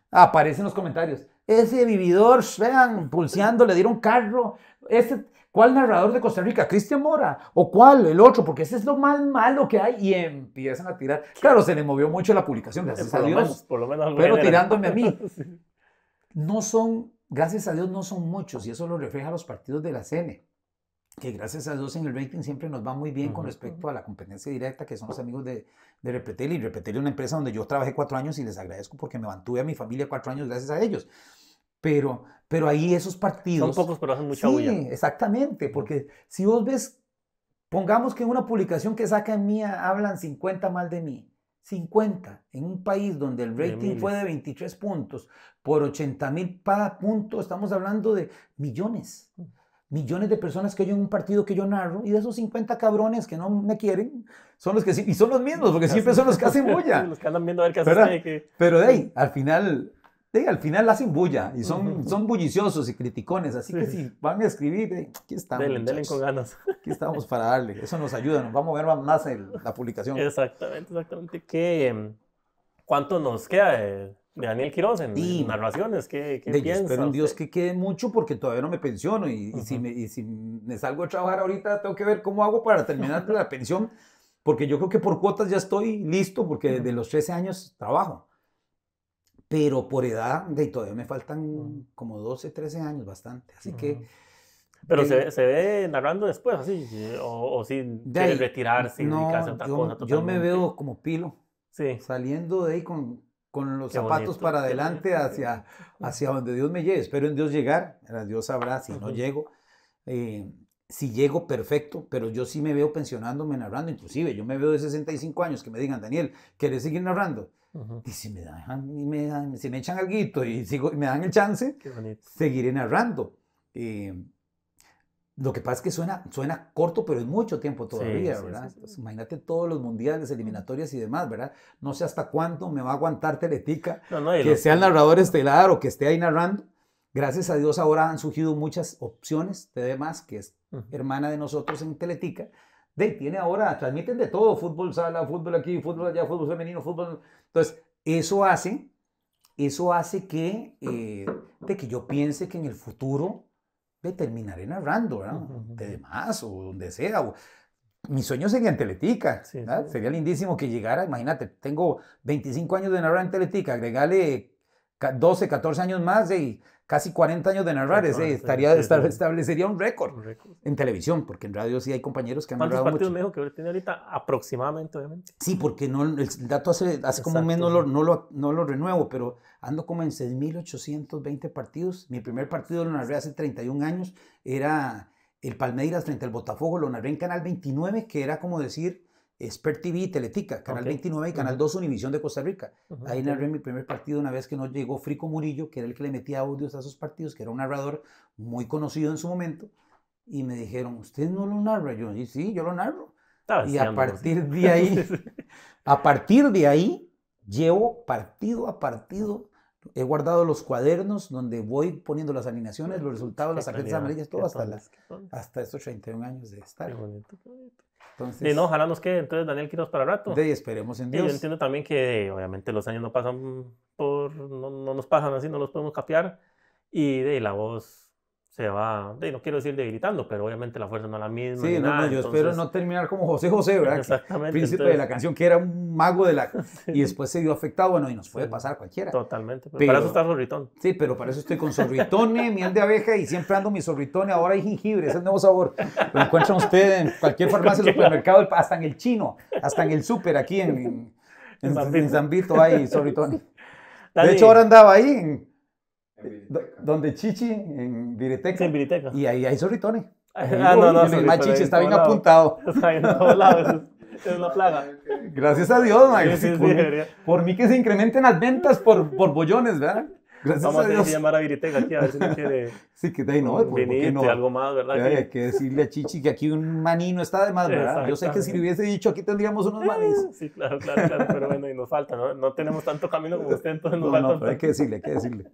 Aparece en los comentarios. Ese vividor, vean, pulseando, le dieron carro. Ese, ¿Cuál narrador de Costa Rica? Cristian Mora. ¿O cuál? El otro, porque ese es lo más malo que hay. Y empiezan a tirar. Claro, se le movió mucho la publicación, gracias eh, a Dios. por lo menos pero tirándome a mí. No son, gracias a Dios, no son muchos. Y eso lo refleja los partidos de la CN. E, que gracias a Dios en el rating siempre nos va muy bien con respecto a la competencia directa, que son los amigos de, de Repetel. Y Repetel es una empresa donde yo trabajé cuatro años y les agradezco porque me mantuve a mi familia cuatro años gracias a ellos. Pero, pero ahí esos partidos... Son pocos, pero hacen mucha sí, exactamente, porque si vos ves, pongamos que en una publicación que saca en mía hablan 50 mal de mí. 50 en un país donde el rating fue de 23 puntos por 80 mil para punto, estamos hablando de millones. Millones de personas que en un partido que yo narro y de esos 50 cabrones que no me quieren, son los que y son los mismos, porque siempre son los que hacen bulla. los que andan viendo a ver qué hacen. Este pero de ahí, al final, al final hacen bulla y son, son bulliciosos y criticones, así que si van a escribir, qué eh, aquí estamos. Delen, con ganas. Aquí estamos para darle, eso nos ayuda, nos va a mover más la publicación. Exactamente, exactamente. ¿Qué, em, ¿Cuánto nos queda de, Daniel Quiroz en, narraciones? piensas? Espero Dios que quede mucho porque todavía no me pensiono y, si me, y si me salgo a trabajar ahorita tengo que ver cómo hago para terminar la pensión porque yo creo que por cuotas ya estoy listo porque desde los 13 años trabajo pero por edad, de todavía me faltan como 12, 13 años, bastante. Así que... Pero se, se, ve narrando después, así, eh, o, sin retirar retirarse, no, otra yo, cosa. Yo me veo como pilo, sí. saliendo de ahí con, con los zapatos para adelante hacia, hacia donde Dios me lleve. Espero en Dios llegar, Dios sabrá si no llego. Eh, si llego, perfecto, pero yo sí me veo pensionándome narrando, inclusive yo me veo de 65 años que me digan, Daniel, ¿quieres seguir narrando? Y si me, me, si me echan algo y, me dan el chance, seguiré narrando. lo que pasa es que suena, suena corto, pero es mucho tiempo todavía, ¿verdad? imagínate todos los mundiales, eliminatorias y demás, ¿verdad? No sé hasta cuánto me va a aguantar Teletica, que sea el narrador estelar o que esté ahí narrando. Gracias a Dios ahora han surgido muchas opciones, de Más, que es hermana de nosotros en Teletica. De, tiene ahora, transmiten de todo, fútbol sala, fútbol aquí, fútbol allá, fútbol femenino, fútbol entonces, eso hace, eso hace que, eh, de que yo piense que en el futuro me terminaré narrando, De demás o donde sea. Mis mi sueño sería en Teletica. Sería lindísimo que llegara, imagínate, tengo 25 años de narrar en Teletica, agregale 12, 14 años más y... De casi 40 años de narrar, ese, estaría, establecería un récord, en televisión, porque en radio sí hay compañeros que han narrado partidos mucho. partidos que tiene ahorita aproximadamente, obviamente? Sí, porque no, el dato hace, hace como un mes no lo, no, lo, renuevo, pero ando como en 6.820 partidos. Mi primer partido lo narré hace 31 años, era el Palmeiras frente al Botafogo, lo narré en Canal 29, que era como decir Expert TV Teletica, Canal 29 y Canal 2 Univisión de Costa Rica. Ahí narré mi primer partido una vez que nos llegó Frico Murillo, que era el que le metía audios a esos partidos, que era un narrador muy conocido en su momento, y me dijeron, ¿usted no lo narra? Yo, y sí, yo lo narro. y a partir de ahí, a partir de ahí, llevo partido a partido, he guardado los cuadernos donde voy poniendo las alineaciones, los resultados, las tarjetas amarillas, todo hasta, las, hasta estos 31 años de estar. Qué bonito, qué bonito. Entonces, no, ojalá nos quede entonces Daniel Quiroz para rato. De y esperemos en Dios. Y yo entiendo también que obviamente los años no pasan por, no, no nos pasan así, no los podemos capear. Y de la voz se va, no quiero decir debilitando, pero obviamente la fuerza no es la misma. Sí, no, no, yo espero no terminar como José José, ¿verdad? Exactamente. Príncipe de la canción, que era un mago de la... y después se dio afectado, bueno, y nos puede pasar cualquiera. Totalmente, pero, para eso está Sorritón. Sí, pero para eso estoy con Sorritone, miel de abeja, y siempre ando mi Sorritone, ahora hay jengibre, ese es el nuevo sabor. Lo encuentran ustedes en cualquier farmacia, supermercado, hasta en el chino, hasta en el súper, aquí en, en, Zambito hay Sorritone. De hecho, ahora andaba ahí en eh, donde Chichi, en Viriteca. Sí, en Viriteca. Y ahí hay zorritones. Ah, ah, no, no, no. El chichi está bien apuntado. Está bien en Es una plaga. Ah, Gracias a Dios, Mike. por, mí que se incrementen las ventas por, por bollones, ¿verdad? Gracias Vamos a, Dios. a llamar a Viriteca aquí a ver si no quiere. Sí, que de ahí no, pues, no? algo más, ¿verdad? Hay que decirle a Chichi que aquí un maní no está de más, ¿verdad? Yo sé que si le hubiese dicho aquí tendríamos unos manís. Sí, claro, claro, claro, pero bueno, y nos falta, ¿no? No tenemos tanto camino como usted, entonces nos falta. No, pero hay que decirle, hay que decirle.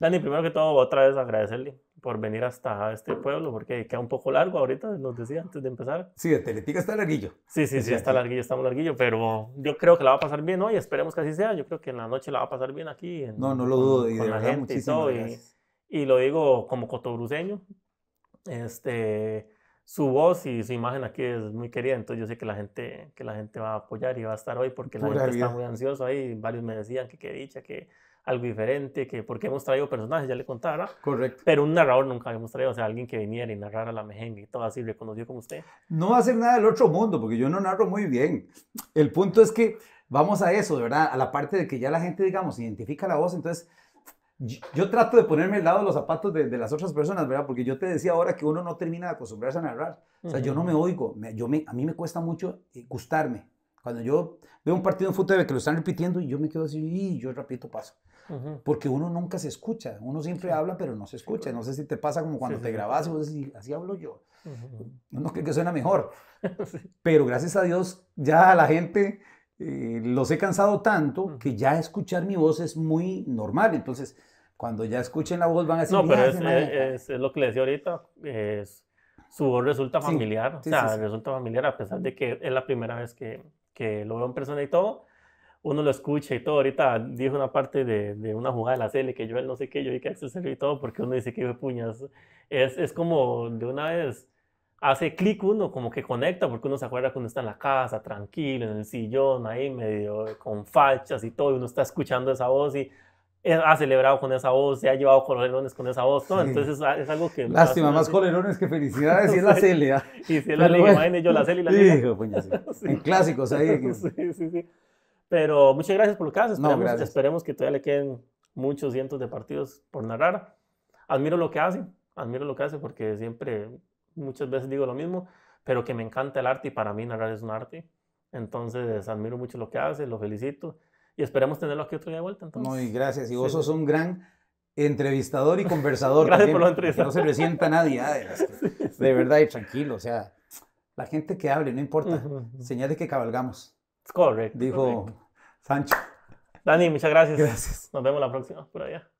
Dani, primero que todo, otra vez agradecerle por venir hasta este pueblo, porque queda un poco largo ahorita, nos decía antes de empezar. Sí, de Teletica está larguillo. Sí, sí, sí, está larguillo, está muy larguillo, pero yo creo que la va a pasar bien hoy, esperemos que así sea. Yo creo que en la noche la va a pasar bien aquí. no, no lo dudo, y de la gente y Y, lo digo como cotobruceño, este, su voz y su imagen aquí es muy querida, entonces yo sé que la gente, que la gente va a apoyar y va a estar hoy, porque la gente está muy ansiosa ahí. Varios me decían que qué dicha, que algo diferente, que porque hemos traído personajes, ya le contara Correcto. Pero un narrador nunca hemos traído, o sea, alguien que viniera y narrara la mejengue y todo así, conoció como usted. No va a ser nada del otro mundo, porque yo no narro muy bien. El punto es que vamos a eso, de verdad, a la parte de que ya la gente, digamos, identifica la voz, entonces... Yo, trato de ponerme al lado de los zapatos de, las otras personas, ¿verdad? Porque yo te decía ahora que uno no termina de acostumbrarse a narrar. O sea, yo no me oigo. yo me, a mí me cuesta mucho eh, gustarme. Cuando yo veo un partido en fútbol que lo están repitiendo, y yo me quedo así, y yo repito paso porque uno nunca se escucha, uno siempre habla pero no se escucha, no sé si te pasa como cuando te grabas y vos así hablo yo, uno cree que suena mejor, pero gracias a Dios ya la gente eh, los he cansado tanto que ya escuchar mi voz es muy normal, entonces cuando ya escuchen la voz van a decir, no, pero es, lo que le decía ahorita, es, su voz resulta familiar, resulta familiar a pesar de que es la primera vez que, que lo veo en persona y todo, uno lo escucha y todo. Ahorita dijo una parte de, una jugada de la CL que yo no sé qué, yo vi que Axel se y todo, porque uno dice que de puñas. Es, es como de una vez hace clic uno, como que conecta, porque uno se acuerda cuando está en la casa, tranquilo, en el sillón, ahí medio con fachas y todo, y uno está escuchando esa voz y eh, ha celebrado con esa voz, se ha llevado colerones con esa voz, todo Entonces es, algo que... Lástima, más, colerones que felicidades, y es la Celia. ¿ah? y si es la Liga, imagínate yo la Celia y la Liga. En clásicos ahí. sí, sí, sí. Pero muchas gracias por que que no, esperemos que todavía le queden muchos cientos de partidos por narrar. Admiro lo que hace, admiro lo que hace porque siempre, muchas veces digo lo mismo, pero que me encanta el arte y para mí narrar es un arte. Entonces, admiro mucho lo que hace, lo felicito y esperemos tenerlo aquí otro día de vuelta. muy gracias. Y vos sos un gran entrevistador y conversador. gracias por la No se resienta nadie. Ah, de verdad, y tranquilo. O sea, la gente que hable, no importa. señales Señale que cabalgamos correcto. Dijo Sancho. Dani, muchas gracias. Gracias. Nos vemos la próxima por allá.